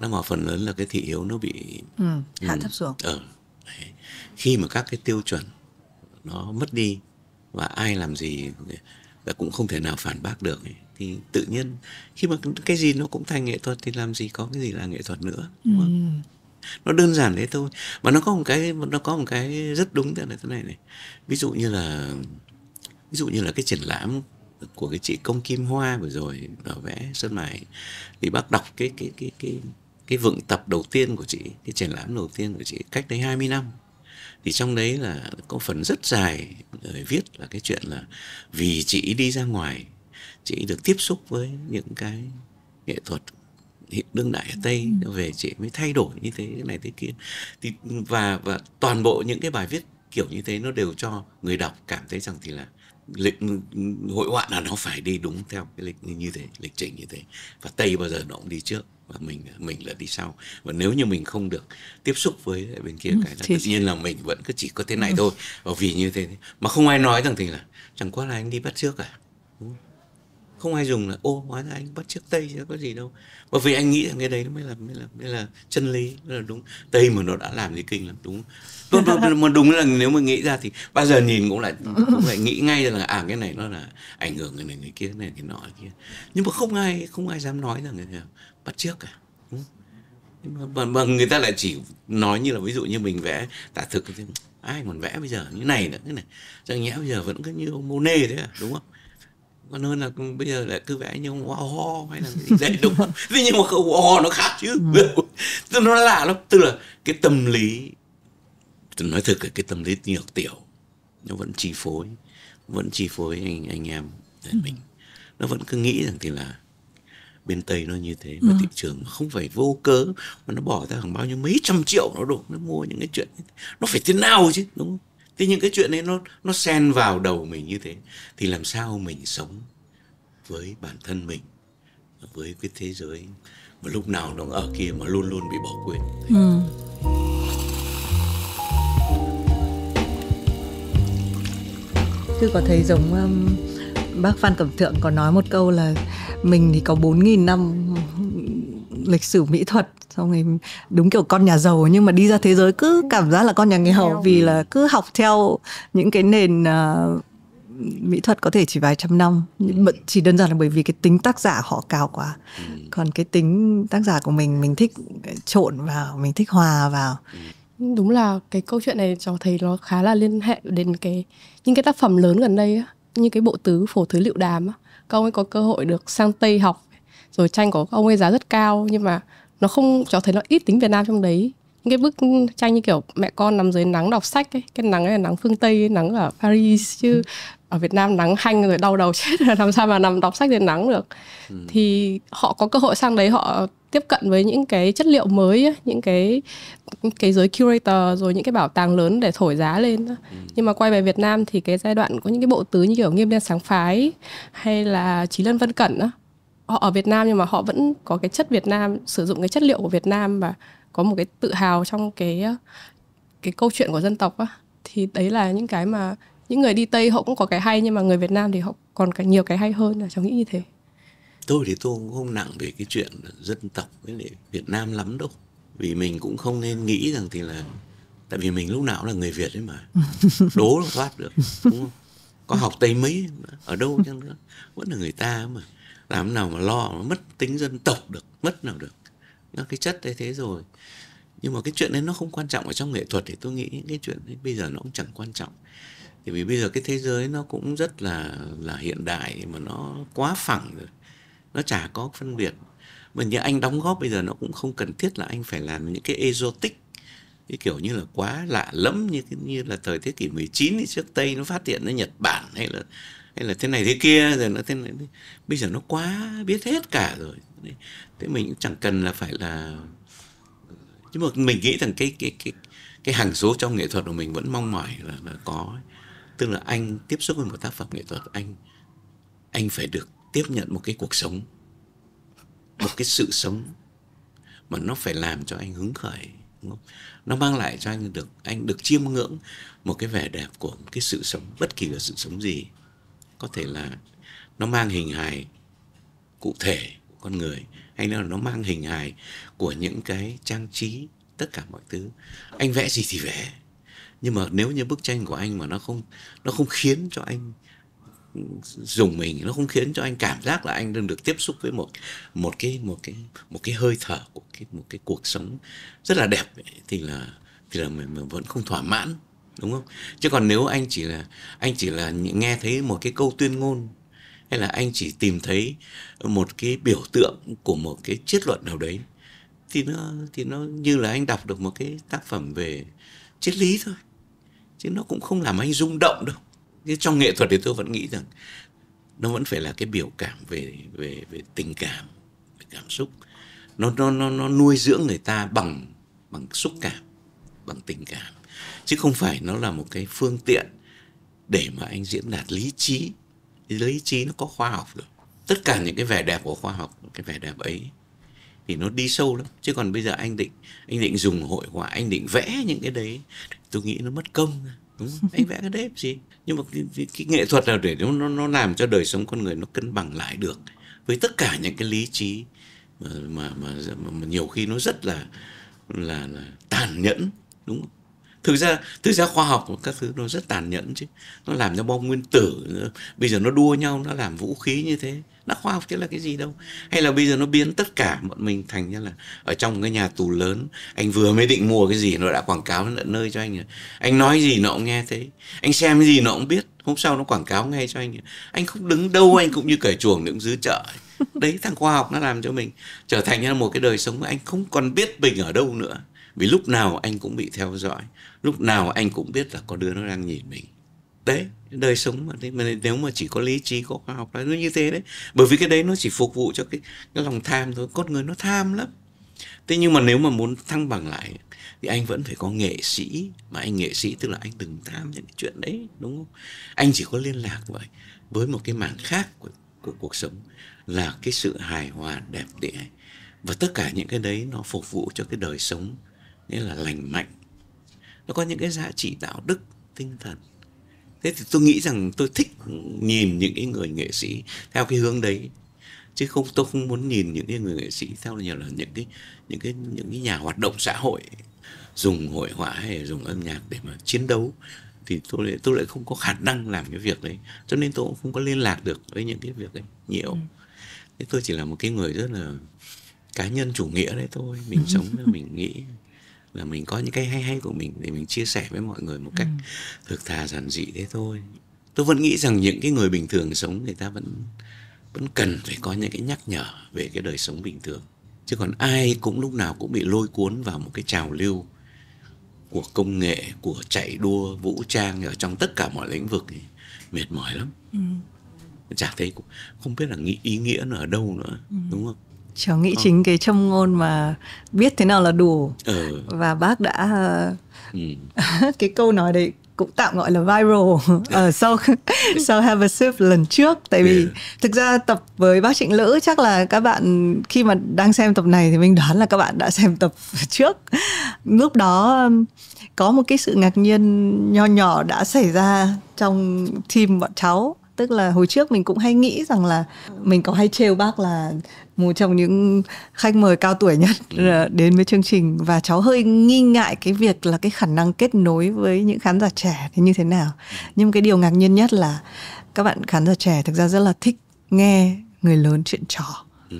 nó mà phần lớn là cái thị yếu nó bị ừ, hạ ừ. thấp xuống ừ. khi mà các cái tiêu chuẩn nó mất đi và ai làm gì là cũng không thể nào phản bác được ấy thì tự nhiên khi mà cái gì nó cũng thành nghệ thuật thì làm gì có cái gì là nghệ thuật nữa đúng không? Ừ. nó đơn giản thế thôi mà nó có một cái nó có một cái rất đúng thế này thế này này ví dụ như là ví dụ như là cái triển lãm của cái chị công kim hoa vừa rồi ở vẽ sơn mài thì bác đọc cái cái cái cái cái vựng tập đầu tiên của chị cái triển lãm đầu tiên của chị cách đấy 20 năm thì trong đấy là có phần rất dài viết là cái chuyện là vì chị đi ra ngoài chị được tiếp xúc với những cái nghệ thuật hiện đương đại ở ừ. tây ừ. về chị mới thay đổi như thế cái này thế kia thì và và toàn bộ những cái bài viết kiểu như thế nó đều cho người đọc cảm thấy rằng thì là lịch hội họa là nó phải đi đúng theo cái lịch như thế lịch trình như thế và tây bao giờ nó cũng đi trước và mình mình là đi sau và nếu như mình không được tiếp xúc với bên kia ừ, cái là thì... tự nhiên là mình vẫn cứ chỉ có thế này ừ. thôi và vì như thế mà không ai nói rằng thì là chẳng qua là anh đi bắt trước à đúng không? không ai dùng là ô hóa ra anh bắt chước tây chứ có gì đâu bởi vì anh nghĩ rằng cái đấy nó mới là mới là mới là chân lý mới là đúng tây mà nó đã làm gì kinh lắm đúng tốt mà đúng là nếu mà nghĩ ra thì bao giờ nhìn cũng lại cũng lại nghĩ ngay là à cái này nó là ảnh hưởng người này người kia cái này cái nọ kia nhưng mà không ai không ai dám nói rằng là ờ, bắt chước cả à. đúng mà, mà, mà người ta lại chỉ nói như là ví dụ như mình vẽ tả thực ai còn vẽ bây giờ như này nữa cái này chẳng nhẽ bây giờ vẫn cứ như ông Monet thế à đúng không còn hơn là bây giờ lại cứ vẽ như wow oh, hay là dễ đấy đúng không nhưng mà không wow nó khác chứ ừ. nó lạ lắm tức là cái tâm lý tôi nói thật là cái tâm lý nhược tiểu nó vẫn chi phối vẫn chi phối anh anh em để ừ. mình nó vẫn cứ nghĩ rằng thì là bên tây nó như thế mà ừ. thị trường không phải vô cớ mà nó bỏ ra hàng bao nhiêu mấy trăm triệu nó đủ nó mua những cái chuyện nó phải thế nào chứ đúng không thế những cái chuyện ấy nó nó xen vào đầu mình như thế thì làm sao mình sống với bản thân mình với cái thế giới mà lúc nào nó ở kia mà luôn luôn bị bỏ quên ừ. Tôi có thấy giống um, bác Phan Cẩm Thượng có nói một câu là mình thì có 4.000 năm lịch sử mỹ thuật xong rồi đúng kiểu con nhà giàu nhưng mà đi ra thế giới cứ cảm giác là con nhà nghèo vì là cứ học theo những cái nền uh, mỹ thuật có thể chỉ vài trăm năm nhưng chỉ đơn giản là bởi vì cái tính tác giả họ cao quá ừ. còn cái tính tác giả của mình mình thích trộn vào mình thích hòa vào ừ. đúng là cái câu chuyện này cho thấy nó khá là liên hệ đến cái những cái tác phẩm lớn gần đây như cái bộ tứ phổ thứ liệu đàm á các ông ấy có cơ hội được sang tây học rồi tranh của ông ấy giá rất cao nhưng mà nó không cháu thấy nó ít tính Việt Nam trong đấy những cái bức tranh như kiểu mẹ con nằm dưới nắng đọc sách ấy cái nắng ấy là nắng phương Tây nắng ở Paris chứ ừ. ở Việt Nam nắng hanh rồi đau đầu chết rồi làm sao mà nằm đọc sách dưới nắng được ừ. thì họ có cơ hội sang đấy họ tiếp cận với những cái chất liệu mới ấy, những cái những cái giới curator rồi những cái bảo tàng lớn để thổi giá lên ừ. nhưng mà quay về Việt Nam thì cái giai đoạn có những cái bộ tứ như kiểu nghiêm liên sáng phái hay là trí Lân Vân Cẩn á họ ở Việt Nam nhưng mà họ vẫn có cái chất Việt Nam sử dụng cái chất liệu của Việt Nam và có một cái tự hào trong cái cái câu chuyện của dân tộc á thì đấy là những cái mà những người đi Tây họ cũng có cái hay nhưng mà người Việt Nam thì họ còn cả nhiều cái hay hơn là cháu nghĩ như thế tôi thì tôi cũng không nặng về cái chuyện dân tộc với lại Việt Nam lắm đâu vì mình cũng không nên nghĩ rằng thì là tại vì mình lúc nào cũng là người Việt đấy mà đố thoát được đúng không có học Tây mấy ở đâu chăng nữa vẫn là người ta mà làm nào mà lo mà mất tính dân tộc được mất nào được nó cái chất đấy thế rồi nhưng mà cái chuyện đấy nó không quan trọng ở trong nghệ thuật thì tôi nghĩ những cái chuyện đấy bây giờ nó cũng chẳng quan trọng thì vì bây giờ cái thế giới nó cũng rất là là hiện đại mà nó quá phẳng rồi nó chả có phân biệt mà như anh đóng góp bây giờ nó cũng không cần thiết là anh phải làm những cái exotic cái kiểu như là quá lạ lẫm như như là thời thế kỷ 19 thì trước Tây nó phát hiện ở Nhật Bản hay là hay là thế này thế kia rồi nó thế này bây giờ nó quá biết hết cả rồi thế mình cũng chẳng cần là phải là nhưng mà mình nghĩ rằng cái cái cái cái hàng số trong nghệ thuật của mình vẫn mong mỏi là, là có tức là anh tiếp xúc với một tác phẩm nghệ thuật anh anh phải được tiếp nhận một cái cuộc sống một cái sự sống mà nó phải làm cho anh hứng khởi đúng không? nó mang lại cho anh được anh được chiêm ngưỡng một cái vẻ đẹp của cái sự sống bất kỳ là sự sống gì có thể là nó mang hình hài cụ thể của con người hay là nó mang hình hài của những cái trang trí tất cả mọi thứ anh vẽ gì thì vẽ nhưng mà nếu như bức tranh của anh mà nó không nó không khiến cho anh dùng mình nó không khiến cho anh cảm giác là anh đang được tiếp xúc với một một cái một cái một cái hơi thở của cái một cái cuộc sống rất là đẹp ấy, thì là thì là mình, mình vẫn không thỏa mãn đúng không chứ còn nếu anh chỉ là anh chỉ là nghe thấy một cái câu tuyên ngôn hay là anh chỉ tìm thấy một cái biểu tượng của một cái triết luận nào đấy thì nó thì nó như là anh đọc được một cái tác phẩm về triết lý thôi chứ nó cũng không làm anh rung động đâu chứ trong nghệ thuật thì tôi vẫn nghĩ rằng nó vẫn phải là cái biểu cảm về về về tình cảm về cảm xúc nó nó nó nó nuôi dưỡng người ta bằng bằng xúc cảm bằng tình cảm chứ không phải nó là một cái phương tiện để mà anh diễn đạt lý trí lý trí nó có khoa học được tất cả những cái vẻ đẹp của khoa học cái vẻ đẹp ấy thì nó đi sâu lắm chứ còn bây giờ anh định anh định dùng hội họa anh định vẽ những cái đấy tôi nghĩ nó mất công đúng không? anh vẽ cái đẹp gì nhưng mà cái, cái, cái nghệ thuật là để nó nó làm cho đời sống con người nó cân bằng lại được với tất cả những cái lý trí mà mà, mà, mà nhiều khi nó rất là là, là tàn nhẫn đúng không? thực ra thực ra khoa học của các thứ nó rất tàn nhẫn chứ nó làm cho bom nguyên tử bây giờ nó đua nhau nó làm vũ khí như thế nó khoa học chứ là cái gì đâu hay là bây giờ nó biến tất cả bọn mình thành như là ở trong cái nhà tù lớn anh vừa mới định mua cái gì nó đã quảng cáo tận nơi cho anh rồi anh nói gì nó cũng nghe thấy anh xem cái gì nó cũng biết hôm sau nó quảng cáo ngay cho anh rồi. anh không đứng đâu anh cũng như cởi chuồng những dưới chợ đấy thằng khoa học nó làm cho mình trở thành ra một cái đời sống mà anh không còn biết mình ở đâu nữa vì lúc nào anh cũng bị theo dõi lúc nào anh cũng biết là có đứa nó đang nhìn mình đấy đời sống mà đấy nếu mà chỉ có lý trí có khoa học là nó như thế đấy bởi vì cái đấy nó chỉ phục vụ cho cái, cái lòng tham thôi con người nó tham lắm thế nhưng mà nếu mà muốn thăng bằng lại thì anh vẫn phải có nghệ sĩ mà anh nghệ sĩ tức là anh từng tham những chuyện đấy đúng không anh chỉ có liên lạc vậy với một cái mảng khác của, của cuộc sống là cái sự hài hòa đẹp đẽ và tất cả những cái đấy nó phục vụ cho cái đời sống nghĩa là lành mạnh nó có những cái giá trị đạo đức tinh thần thế thì tôi nghĩ rằng tôi thích nhìn những cái người nghệ sĩ theo cái hướng đấy chứ không tôi không muốn nhìn những cái người nghệ sĩ theo nhiều là những cái những cái những cái nhà hoạt động xã hội dùng hội họa hay dùng âm nhạc để mà chiến đấu thì tôi lại tôi lại không có khả năng làm cái việc đấy cho nên tôi cũng không có liên lạc được với những cái việc đấy nhiều ừ. thế tôi chỉ là một cái người rất là cá nhân chủ nghĩa đấy thôi mình sống mình nghĩ là mình có những cái hay hay của mình để mình chia sẻ với mọi người một ừ. cách ừ. thực thà giản dị thế thôi tôi vẫn nghĩ rằng những cái người bình thường sống người ta vẫn vẫn cần phải có những cái nhắc nhở về cái đời sống bình thường chứ còn ai cũng lúc nào cũng bị lôi cuốn vào một cái trào lưu của công nghệ của chạy đua vũ trang ở trong tất cả mọi lĩnh vực thì mệt mỏi lắm ừ. chả thấy không biết là nghĩ ý nghĩa nó ở đâu nữa ừ. đúng không cháu nghĩ ừ. chính cái châm ngôn mà biết thế nào là đủ ừ. và bác đã ừ. cái câu nói đấy cũng tạm gọi là viral ở sau sau have a sip lần trước tại vì yeah. thực ra tập với bác Trịnh Lữ chắc là các bạn khi mà đang xem tập này thì mình đoán là các bạn đã xem tập trước lúc đó um, có một cái sự ngạc nhiên nho nhỏ đã xảy ra trong team bọn cháu tức là hồi trước mình cũng hay nghĩ rằng là mình có hay trêu bác là một trong những khách mời cao tuổi nhất ừ. đến với chương trình và cháu hơi nghi ngại cái việc là cái khả năng kết nối với những khán giả trẻ thì như thế nào nhưng cái điều ngạc nhiên nhất là các bạn khán giả trẻ thực ra rất là thích nghe người lớn chuyện trò ừ.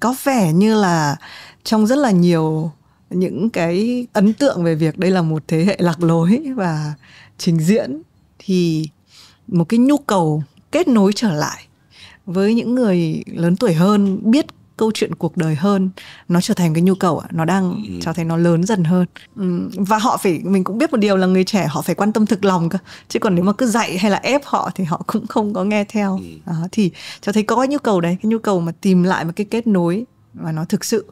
có vẻ như là trong rất là nhiều những cái ấn tượng về việc đây là một thế hệ lạc lối và trình diễn thì một cái nhu cầu kết nối trở lại với những người lớn tuổi hơn biết câu chuyện cuộc đời hơn nó trở thành cái nhu cầu nó đang cho ừ. thấy nó lớn dần hơn ừ, và họ phải mình cũng biết một điều là người trẻ họ phải quan tâm thực lòng cơ chứ còn nếu mà cứ dạy hay là ép họ thì họ cũng không có nghe theo à, thì cho thấy có cái nhu cầu đấy cái nhu cầu mà tìm lại một cái kết nối mà nó thực sự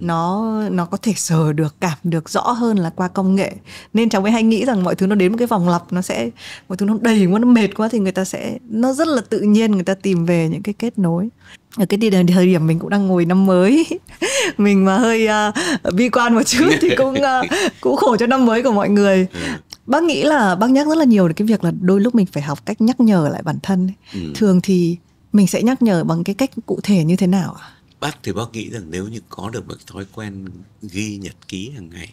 nó nó có thể sờ được cảm được rõ hơn là qua công nghệ nên cháu mới hay nghĩ rằng mọi thứ nó đến một cái vòng lặp nó sẽ mọi thứ nó đầy quá nó mệt quá thì người ta sẽ nó rất là tự nhiên người ta tìm về những cái kết nối ở cái thời điểm mình cũng đang ngồi năm mới mình mà hơi uh, bi quan một chút thì cũng uh, cũng khổ cho năm mới của mọi người ừ. bác nghĩ là bác nhắc rất là nhiều đến cái việc là đôi lúc mình phải học cách nhắc nhở lại bản thân ừ. thường thì mình sẽ nhắc nhở bằng cái cách cụ thể như thế nào ạ à? bác thì bác nghĩ rằng nếu như có được một thói quen ghi nhật ký hàng ngày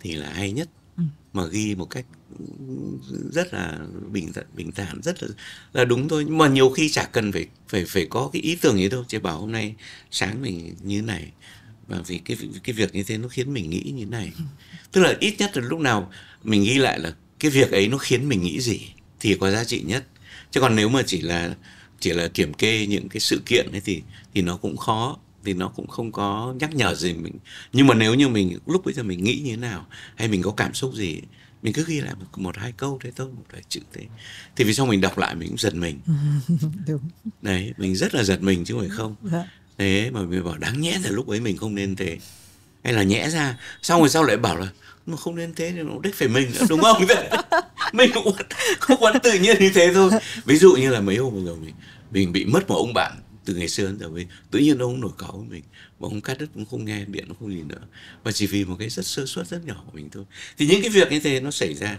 thì là hay nhất ừ. mà ghi một cách rất là bình thản bình thản rất là là đúng thôi nhưng mà nhiều khi chả cần phải phải phải có cái ý tưởng gì đâu chỉ bảo hôm nay sáng mình như này và vì cái cái việc như thế nó khiến mình nghĩ như này ừ. tức là ít nhất là lúc nào mình ghi lại là cái việc ấy nó khiến mình nghĩ gì thì có giá trị nhất chứ còn nếu mà chỉ là chỉ là kiểm kê những cái sự kiện ấy thì thì nó cũng khó thì nó cũng không có nhắc nhở gì mình nhưng mà nếu như mình lúc bây giờ mình nghĩ như thế nào hay mình có cảm xúc gì mình cứ ghi lại một, một hai câu thế thôi một vài chữ thế thì vì sao mình đọc lại mình cũng giật mình Đúng. đấy mình rất là giật mình chứ phải không dạ. thế mà mình bảo đáng nhẽ là lúc ấy mình không nên thế hay là nhẽ ra xong rồi sau lại bảo là mà không nên thế thì nó đích phải mình nữa đúng không mình cũng không quán tự nhiên như thế thôi ví dụ như là mấy hôm vừa rồi mình, mình bị mất một ông bạn từ ngày xưa đến giờ bây tự nhiên ông nổi cáu với mình và ông cắt đứt cũng không nghe điện cũng không gì nữa và chỉ vì một cái rất sơ suất rất nhỏ của mình thôi thì những cái việc như thế nó xảy ra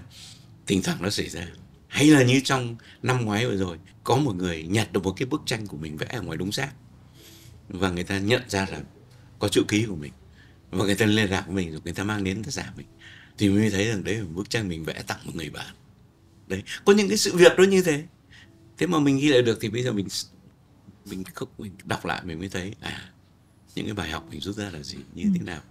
thỉnh thoảng nó xảy ra hay là như trong năm ngoái vừa rồi có một người nhặt được một cái bức tranh của mình vẽ ở ngoài đống rác và người ta nhận ra là có chữ ký của mình và người ta liên lạc với mình rồi người ta mang đến tác giả mình thì mới thấy rằng đấy là một bức tranh mình vẽ tặng một người bạn đấy có những cái sự việc đó như thế thế mà mình ghi lại được thì bây giờ mình mình không mình đọc lại mình mới thấy à những cái bài học mình rút ra là gì như ừ. thế nào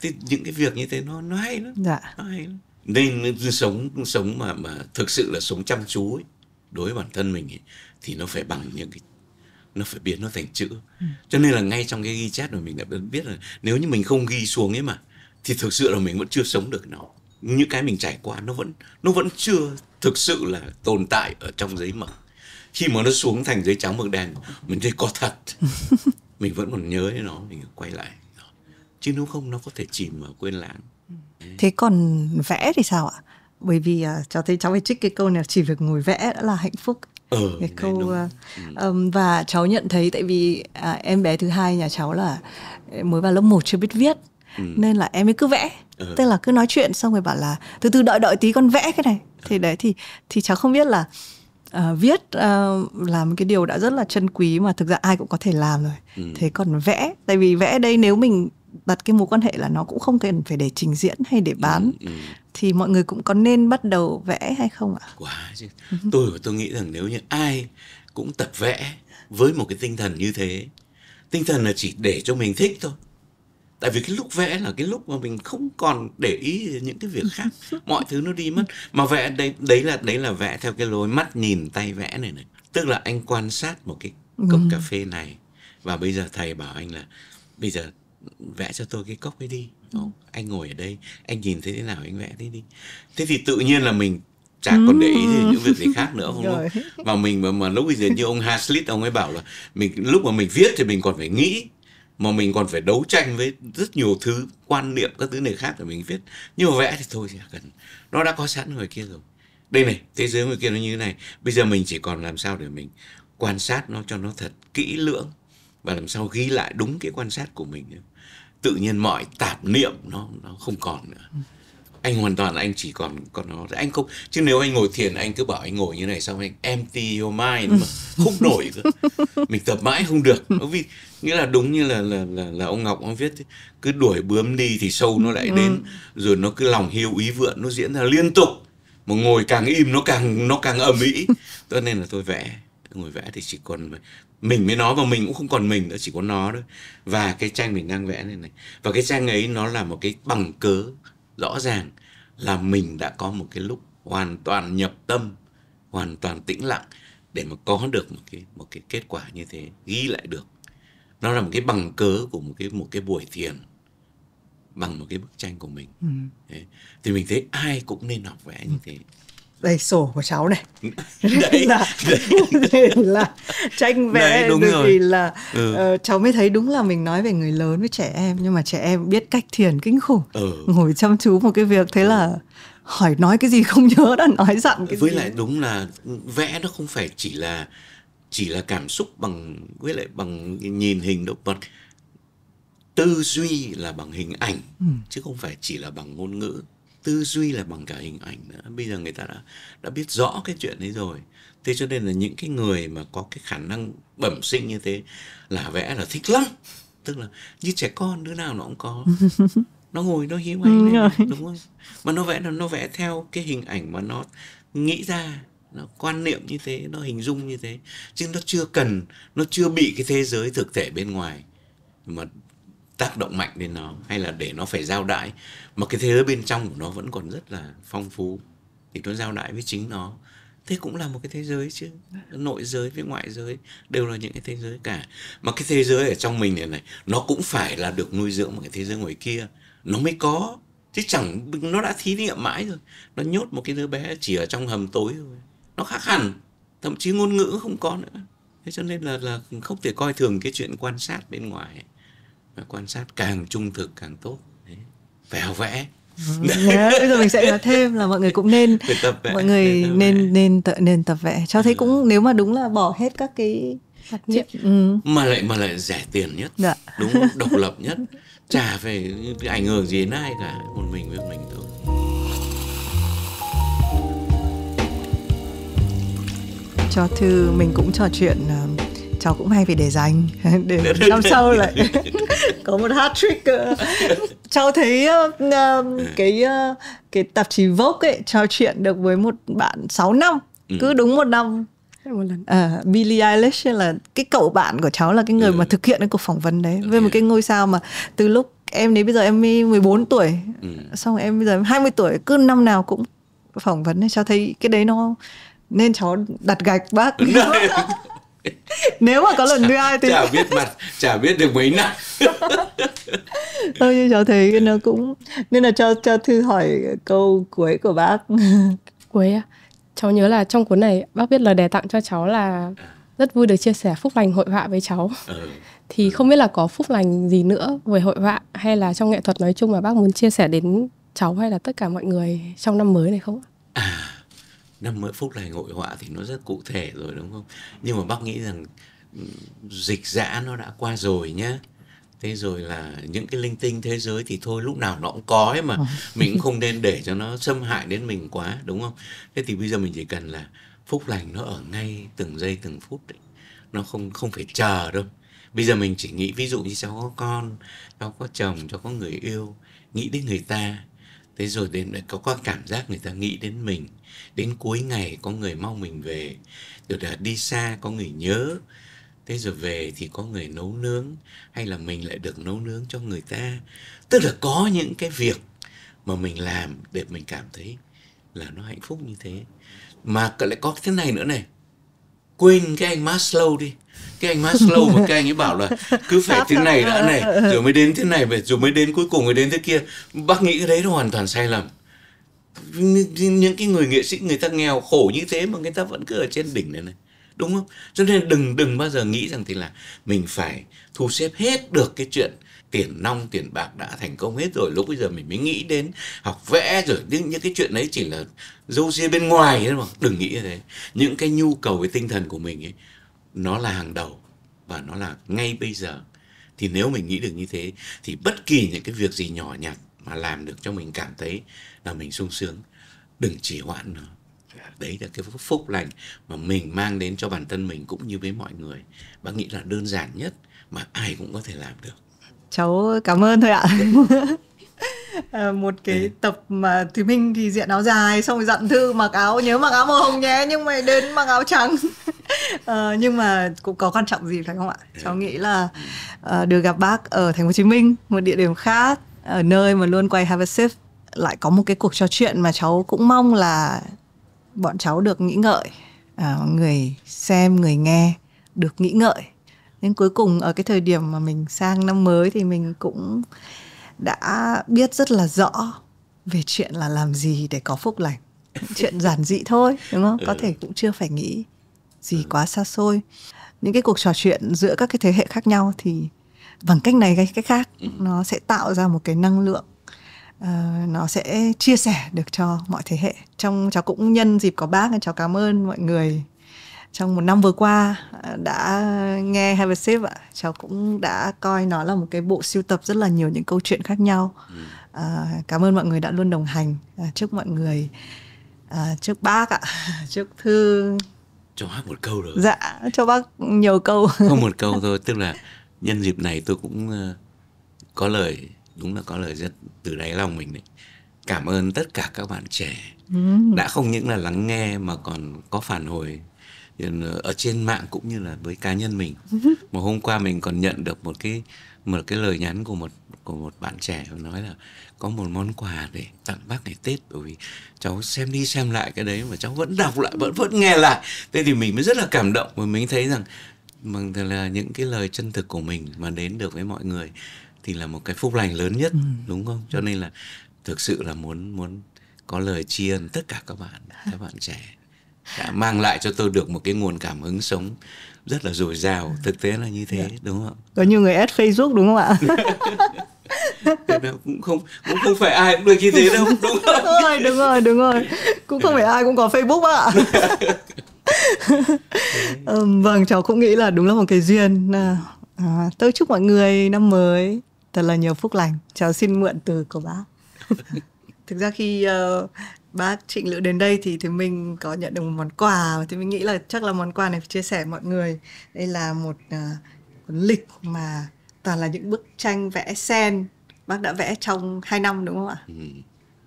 thì những cái việc như thế nó nó hay lắm dạ. nó hay lắm nên sống sống mà mà thực sự là sống chăm chú ấy, đối với bản thân mình ấy, thì nó phải bằng những cái nó phải biến nó thành chữ ừ. cho nên là ngay trong cái ghi chép rồi mình đã biết là nếu như mình không ghi xuống ấy mà thì thực sự là mình vẫn chưa sống được nó những cái mình trải qua nó vẫn nó vẫn chưa thực sự là tồn tại ở trong giấy mực khi mà nó xuống thành giấy trắng mực đen mình thấy có thật mình vẫn còn nhớ nó mình quay lại chứ nếu không nó có thể chìm vào quên lãng thế còn vẽ thì sao ạ bởi vì uh, à, cháu thấy cháu ấy trích cái câu này chỉ việc ngồi vẽ đã là hạnh phúc ừ, cái câu uh, um, và cháu nhận thấy tại vì à, em bé thứ hai nhà cháu là mới vào lớp 1 chưa biết viết ừ. nên là em ấy cứ vẽ ừ. tức là cứ nói chuyện xong rồi bảo là từ từ đợi đợi tí con vẽ cái này thì ừ. đấy thì thì cháu không biết là Ờ, viết uh, là một cái điều đã rất là chân quý mà thực ra ai cũng có thể làm rồi ừ. thế còn vẽ tại vì vẽ đây nếu mình đặt cái mối quan hệ là nó cũng không cần phải để trình diễn hay để bán ừ, ừ. thì mọi người cũng có nên bắt đầu vẽ hay không ạ? Quá chứ. Ừ tôi và tôi nghĩ rằng nếu như ai cũng tập vẽ với một cái tinh thần như thế, tinh thần là chỉ để cho mình thích thôi tại vì cái lúc vẽ là cái lúc mà mình không còn để ý những cái việc khác mọi thứ nó đi mất mà vẽ đấy đấy là đấy là vẽ theo cái lối mắt nhìn tay vẽ này này tức là anh quan sát một cái cốc ừ. cà phê này và bây giờ thầy bảo anh là bây giờ vẽ cho tôi cái cốc ấy đi ừ. anh ngồi ở đây anh nhìn thấy thế nào anh vẽ thế đi thế thì tự nhiên là mình chả còn để ý gì những việc gì khác nữa ừ. không Không? và mình mà, mà lúc bây giờ như ông Haslitt ông ấy bảo là mình lúc mà mình viết thì mình còn phải nghĩ mà mình còn phải đấu tranh với rất nhiều thứ quan niệm các thứ này khác để mình viết nhưng mà vẽ thì thôi thì cần nó đã có sẵn người kia rồi đây này thế giới người kia nó như thế này bây giờ mình chỉ còn làm sao để mình quan sát nó cho nó thật kỹ lưỡng và làm sao ghi lại đúng cái quan sát của mình tự nhiên mọi tạp niệm nó nó không còn nữa anh hoàn toàn anh chỉ còn còn nó anh không chứ nếu anh ngồi thiền anh cứ bảo anh ngồi như này xong anh empty your mind mà không nổi cơ. mình tập mãi không được vì nghĩa là đúng như là là là, là ông ngọc ông viết cứ đuổi bướm đi thì sâu nó lại ừ. đến rồi nó cứ lòng hiu ý vượn nó diễn ra liên tục mà ngồi càng im nó càng nó càng ầm ĩ cho nên là tôi vẽ ngồi vẽ thì chỉ còn mình mới nói và mình cũng không còn mình nữa chỉ có nó thôi và cái tranh mình đang vẽ này này và cái tranh ấy nó là một cái bằng cớ rõ ràng là mình đã có một cái lúc hoàn toàn nhập tâm hoàn toàn tĩnh lặng để mà có được một cái một cái kết quả như thế ghi lại được nó là một cái bằng cớ của một cái một cái buổi thiền bằng một cái bức tranh của mình ừ. thế. thì mình thấy ai cũng nên học vẽ như thế đây sổ của cháu này đấy, là đấy. là tranh vẽ đấy, đúng rồi. vì là ừ. uh, cháu mới thấy đúng là mình nói về người lớn với trẻ em nhưng mà trẻ em biết cách thiền kinh khủng ừ. ngồi chăm chú một cái việc thế ừ. là hỏi nói cái gì không nhớ đã nói dặn cái với gì. lại đúng là vẽ nó không phải chỉ là chỉ là cảm xúc bằng với lại bằng nhìn hình động vật tư duy là bằng hình ảnh ừ. chứ không phải chỉ là bằng ngôn ngữ tư duy là bằng cả hình ảnh nữa bây giờ người ta đã đã biết rõ cái chuyện đấy rồi thế cho nên là những cái người mà có cái khả năng bẩm sinh như thế là vẽ là thích lắm tức là như trẻ con đứa nào nó cũng có nó ngồi nó hiếu hay này, đúng, đúng không mà nó vẽ là nó vẽ theo cái hình ảnh mà nó nghĩ ra nó quan niệm như thế nó hình dung như thế chứ nó chưa cần nó chưa bị cái thế giới thực thể bên ngoài mà tác động mạnh đến nó hay là để nó phải giao đãi mà cái thế giới bên trong của nó vẫn còn rất là phong phú thì nó giao đãi với chính nó thế cũng là một cái thế giới chứ nội giới với ngoại giới đều là những cái thế giới cả mà cái thế giới ở trong mình này này nó cũng phải là được nuôi dưỡng một cái thế giới ngoài kia nó mới có chứ chẳng nó đã thí nghiệm mãi rồi nó nhốt một cái đứa bé chỉ ở trong hầm tối thôi nó khác hẳn thậm chí ngôn ngữ không có nữa thế cho nên là là không thể coi thường cái chuyện quan sát bên ngoài quan sát càng trung thực càng tốt Đấy. vẻo vẽ yeah, bây giờ mình sẽ nói thêm là mọi người cũng nên tập vẽ, mọi người nên nên nên tập, nên tập vẽ cho thấy dạ. cũng nếu mà đúng là bỏ hết các cái hoạt ừ. mà lại mà lại rẻ tiền nhất dạ. đúng độc lập nhất chả phải ảnh hưởng gì đến ai cả một mình với mình thôi cho thư mình cũng trò chuyện ờ, cháu cũng hay phải để dành để năm sau lại có một hat trick cháu thấy uh, cái uh, cái tạp chí Vogue ấy trò chuyện được với một bạn 6 năm ừ. cứ đúng một năm một lần. À, Billie Eilish là cái cậu bạn của cháu là cái người ừ. mà thực hiện cái cuộc phỏng vấn đấy okay. với một cái ngôi sao mà từ lúc em đến bây giờ em 14 tuổi ừ. xong em bây giờ em 20 tuổi cứ năm nào cũng phỏng vấn cháu thấy cái đấy nó nên cháu đặt gạch bác nếu mà có lần thứ hai thì chả biết mặt chả biết được mấy năm thôi như cháu thấy nó cũng nên là cho cho thư hỏi câu cuối của bác cuối á cháu nhớ là trong cuốn này bác viết lời đề tặng cho cháu là à. rất vui được chia sẻ phúc lành hội họa với cháu ừ. thì ừ. không biết là có phúc lành gì nữa về hội họa hay là trong nghệ thuật nói chung mà bác muốn chia sẻ đến cháu hay là tất cả mọi người trong năm mới này không ạ à 50 phút này hội họa thì nó rất cụ thể rồi đúng không nhưng mà bác nghĩ rằng ừ, dịch dã nó đã qua rồi nhé thế rồi là những cái linh tinh thế giới thì thôi lúc nào nó cũng có ấy mà ờ. mình cũng không nên để cho nó xâm hại đến mình quá đúng không thế thì bây giờ mình chỉ cần là phúc lành nó ở ngay từng giây từng phút đấy nó không không phải chờ đâu bây giờ mình chỉ nghĩ ví dụ như cháu có con cháu có chồng cháu có người yêu nghĩ đến người ta thế rồi đến có có cảm giác người ta nghĩ đến mình đến cuối ngày có người mong mình về rồi là đi xa có người nhớ thế giờ về thì có người nấu nướng hay là mình lại được nấu nướng cho người ta tức là có những cái việc mà mình làm để mình cảm thấy là nó hạnh phúc như thế mà lại có thế này nữa này quên cái anh Maslow đi cái anh Maslow mà cái anh ấy bảo là cứ phải thế này đã này rồi mới đến thế này rồi mới đến cuối cùng rồi đến thế kia bác nghĩ cái đấy nó hoàn toàn sai lầm những cái người nghệ sĩ người ta nghèo khổ như thế mà người ta vẫn cứ ở trên đỉnh này này đúng không cho nên đừng đừng bao giờ nghĩ rằng thì là mình phải thu xếp hết được cái chuyện tiền nong tiền bạc đã thành công hết rồi lúc bây giờ mình mới nghĩ đến học vẽ rồi những những cái chuyện đấy chỉ là dâu ria bên ngoài thôi mà đừng nghĩ như thế những cái nhu cầu về tinh thần của mình ấy nó là hàng đầu và nó là ngay bây giờ thì nếu mình nghĩ được như thế thì bất kỳ những cái việc gì nhỏ nhặt mà làm được cho mình cảm thấy là mình sung sướng đừng chỉ hoãn nó đấy là cái phúc lành mà mình mang đến cho bản thân mình cũng như với mọi người bác nghĩ là đơn giản nhất mà ai cũng có thể làm được cháu cảm ơn thôi ạ dạ. ờ, một cái ừ. tập mà Thúy Minh thì diện áo dài xong rồi dặn thư mặc áo nhớ mặc áo màu hồng nhé nhưng mà đến mặc áo trắng à, nhưng mà cũng có quan trọng gì phải không ạ? Ừ. Cháu nghĩ là à, được gặp bác ở Thành phố Hồ Chí Minh một địa điểm khác ở nơi mà luôn quay Have a Sip lại có một cái cuộc trò chuyện mà cháu cũng mong là bọn cháu được nghĩ ngợi à, người xem người nghe được nghĩ ngợi nên cuối cùng ở cái thời điểm mà mình sang năm mới thì mình cũng đã biết rất là rõ về chuyện là làm gì để có phúc lành chuyện giản dị thôi đúng không có ừ. thể cũng chưa phải nghĩ gì ừ. quá xa xôi những cái cuộc trò chuyện giữa các cái thế hệ khác nhau thì bằng cách này hay cách khác ừ. nó sẽ tạo ra một cái năng lượng Ờ, nó sẽ chia sẻ được cho mọi thế hệ trong cháu cũng nhân dịp có bác cháu cảm ơn mọi người trong một năm vừa qua ờ, đã nghe Have a Sip ạ cháu cũng đã coi nó là một cái bộ siêu tập rất là nhiều những câu chuyện khác nhau à, cảm ơn mọi người đã luôn đồng hành à, chúc mọi người à, chúc bác ạ chúc thư cho bác một câu rồi dạ cho bác nhiều câu không một câu thôi tức là nhân dịp này tôi cũng có lời đúng là có lời rất từ đáy lòng mình đấy cảm ơn tất cả các bạn trẻ ừ. đã không những là lắng nghe mà còn có phản hồi ờ, ở trên mạng cũng như là với cá nhân mình mà hôm qua mình còn nhận được một cái một cái lời nhắn của một của một bạn trẻ nói là có một món quà để tặng bác ngày Tết bởi vì cháu xem đi xem lại cái đấy mà cháu vẫn đọc lại vẫn vẫn nghe lại thế thì mình mới rất là cảm động và mình thấy rằng bằng là những cái lời chân thực của mình mà đến được với mọi người thì là một cái phúc lành lớn nhất ừ. đúng không cho ừ. nên là thực sự là muốn muốn có lời tri ân tất cả các bạn các bạn trẻ đã mang lại cho tôi được một cái nguồn cảm hứng sống rất là dồi dào ừ. thực tế là như thế yeah. Dạ. đúng không ạ có nhiều người ad facebook đúng không ạ cũng không cũng không phải ai cũng được như thế đâu đúng không đúng rồi đúng rồi đúng rồi cũng không phải ai cũng có facebook ạ à, vâng cháu cũng nghĩ là đúng là một cái duyên à, à tôi chúc mọi người năm mới thật là nhiều phúc lành cháu xin mượn từ của bác thực ra khi uh, bác Trịnh Lữ đến đây thì thì mình có nhận được một món quà thì mình nghĩ là chắc là món quà này phải chia sẻ mọi người đây là một uh, cuốn lịch mà toàn là những bức tranh vẽ sen bác đã vẽ trong 2 năm đúng không ạ? Ừ.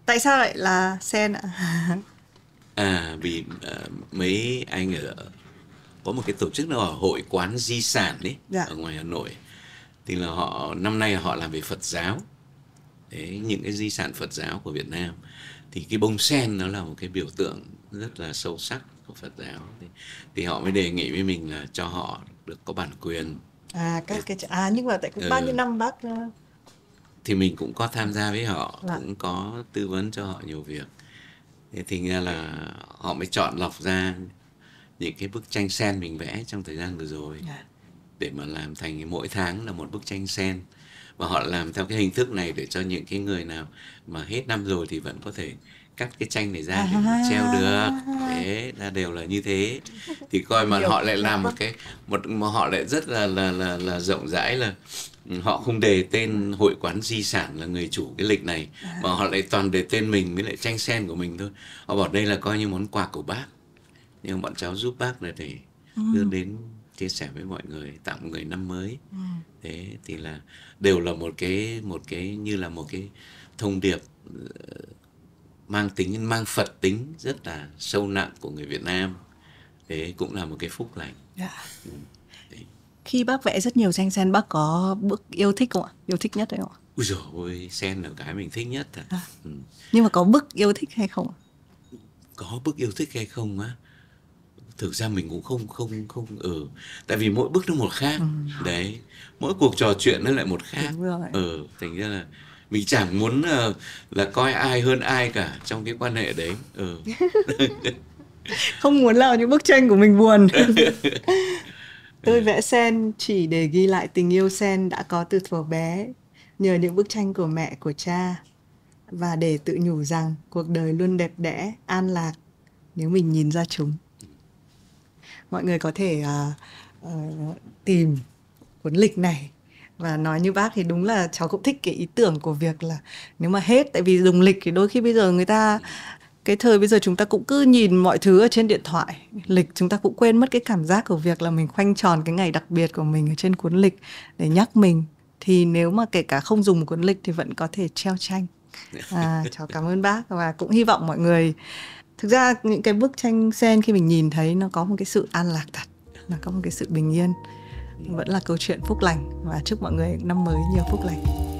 Tại sao lại là sen ạ? à vì uh, mấy anh ở có một cái tổ chức nào hội quán di sản đấy dạ. ở ngoài Hà Nội thì là họ năm nay họ làm về Phật giáo Đấy, những cái di sản Phật giáo của Việt Nam thì cái bông sen nó là một cái biểu tượng rất là sâu sắc của Phật giáo thì, thì họ mới đề nghị với mình là cho họ được có bản quyền à các cái à nhưng mà tại cũng ừ. bao nhiêu năm bác thì mình cũng có tham gia với họ Lạ. Dạ. cũng có tư vấn cho họ nhiều việc thì thành ra là họ mới chọn lọc ra những cái bức tranh sen mình vẽ trong thời gian vừa rồi yeah. Dạ để mà làm thành mỗi tháng là một bức tranh sen và họ làm theo cái hình thức này để cho những cái người nào mà hết năm rồi thì vẫn có thể cắt cái tranh này ra để à. treo được thế là đều là như thế thì coi mà họ lại làm một cái một mà họ lại rất là là là là rộng rãi là họ không đề tên hội quán di sản là người chủ cái lịch này à. mà họ lại toàn đề tên mình với lại tranh sen của mình thôi họ bảo đây là coi như món quà của bác nhưng bọn cháu giúp bác là để ừ. đưa đến chia sẻ với mọi người tặng một người năm mới ừ. thế thì là đều là một cái một cái như là một cái thông điệp ờ, mang tính mang Phật tính rất là sâu nặng của người Việt Nam thế cũng là một cái phúc lành yeah. Dạ. ừ. khi bác vẽ rất nhiều tranh sen bác có bức yêu thích không ạ yêu thích nhất đấy không ạ Ui dồi ôi, sen là cái mình thích nhất à. à. Ừ. Nhưng mà có bức yêu thích hay không? Có bức yêu thích hay không á? thực ra mình cũng không không không ừ tại vì mỗi bước nó một khác ừ. đấy mỗi cuộc trò chuyện nó lại một khác ừ thành ra là mình chẳng muốn là, ờ, là coi ai hơn ai cả trong cái quan hệ đấy ừ không muốn làm những bức tranh của mình buồn tôi vẽ sen chỉ để ghi lại tình yêu sen đã có từ thuở bé nhờ những bức tranh của mẹ của cha và để tự nhủ rằng cuộc đời luôn đẹp đẽ an lạc nếu mình nhìn ra chúng mọi người có thể uh, uh, tìm cuốn lịch này và nói như bác thì đúng là cháu cũng thích cái ý tưởng của việc là nếu mà hết tại vì dùng lịch thì đôi khi bây giờ người ta cái thời bây giờ chúng ta cũng cứ nhìn mọi thứ ở trên điện thoại lịch chúng ta cũng quên mất cái cảm giác của việc là mình khoanh tròn cái ngày đặc biệt của mình ở trên cuốn lịch để nhắc mình thì nếu mà kể cả không dùng một cuốn lịch thì vẫn có thể treo tranh à, cháu cảm ơn bác và cũng hy vọng mọi người thực ra những cái bức tranh sen khi mình nhìn thấy nó có một cái sự an lạc thật là có một cái sự bình yên vẫn là câu chuyện phúc lành và chúc mọi người năm mới nhiều phúc lành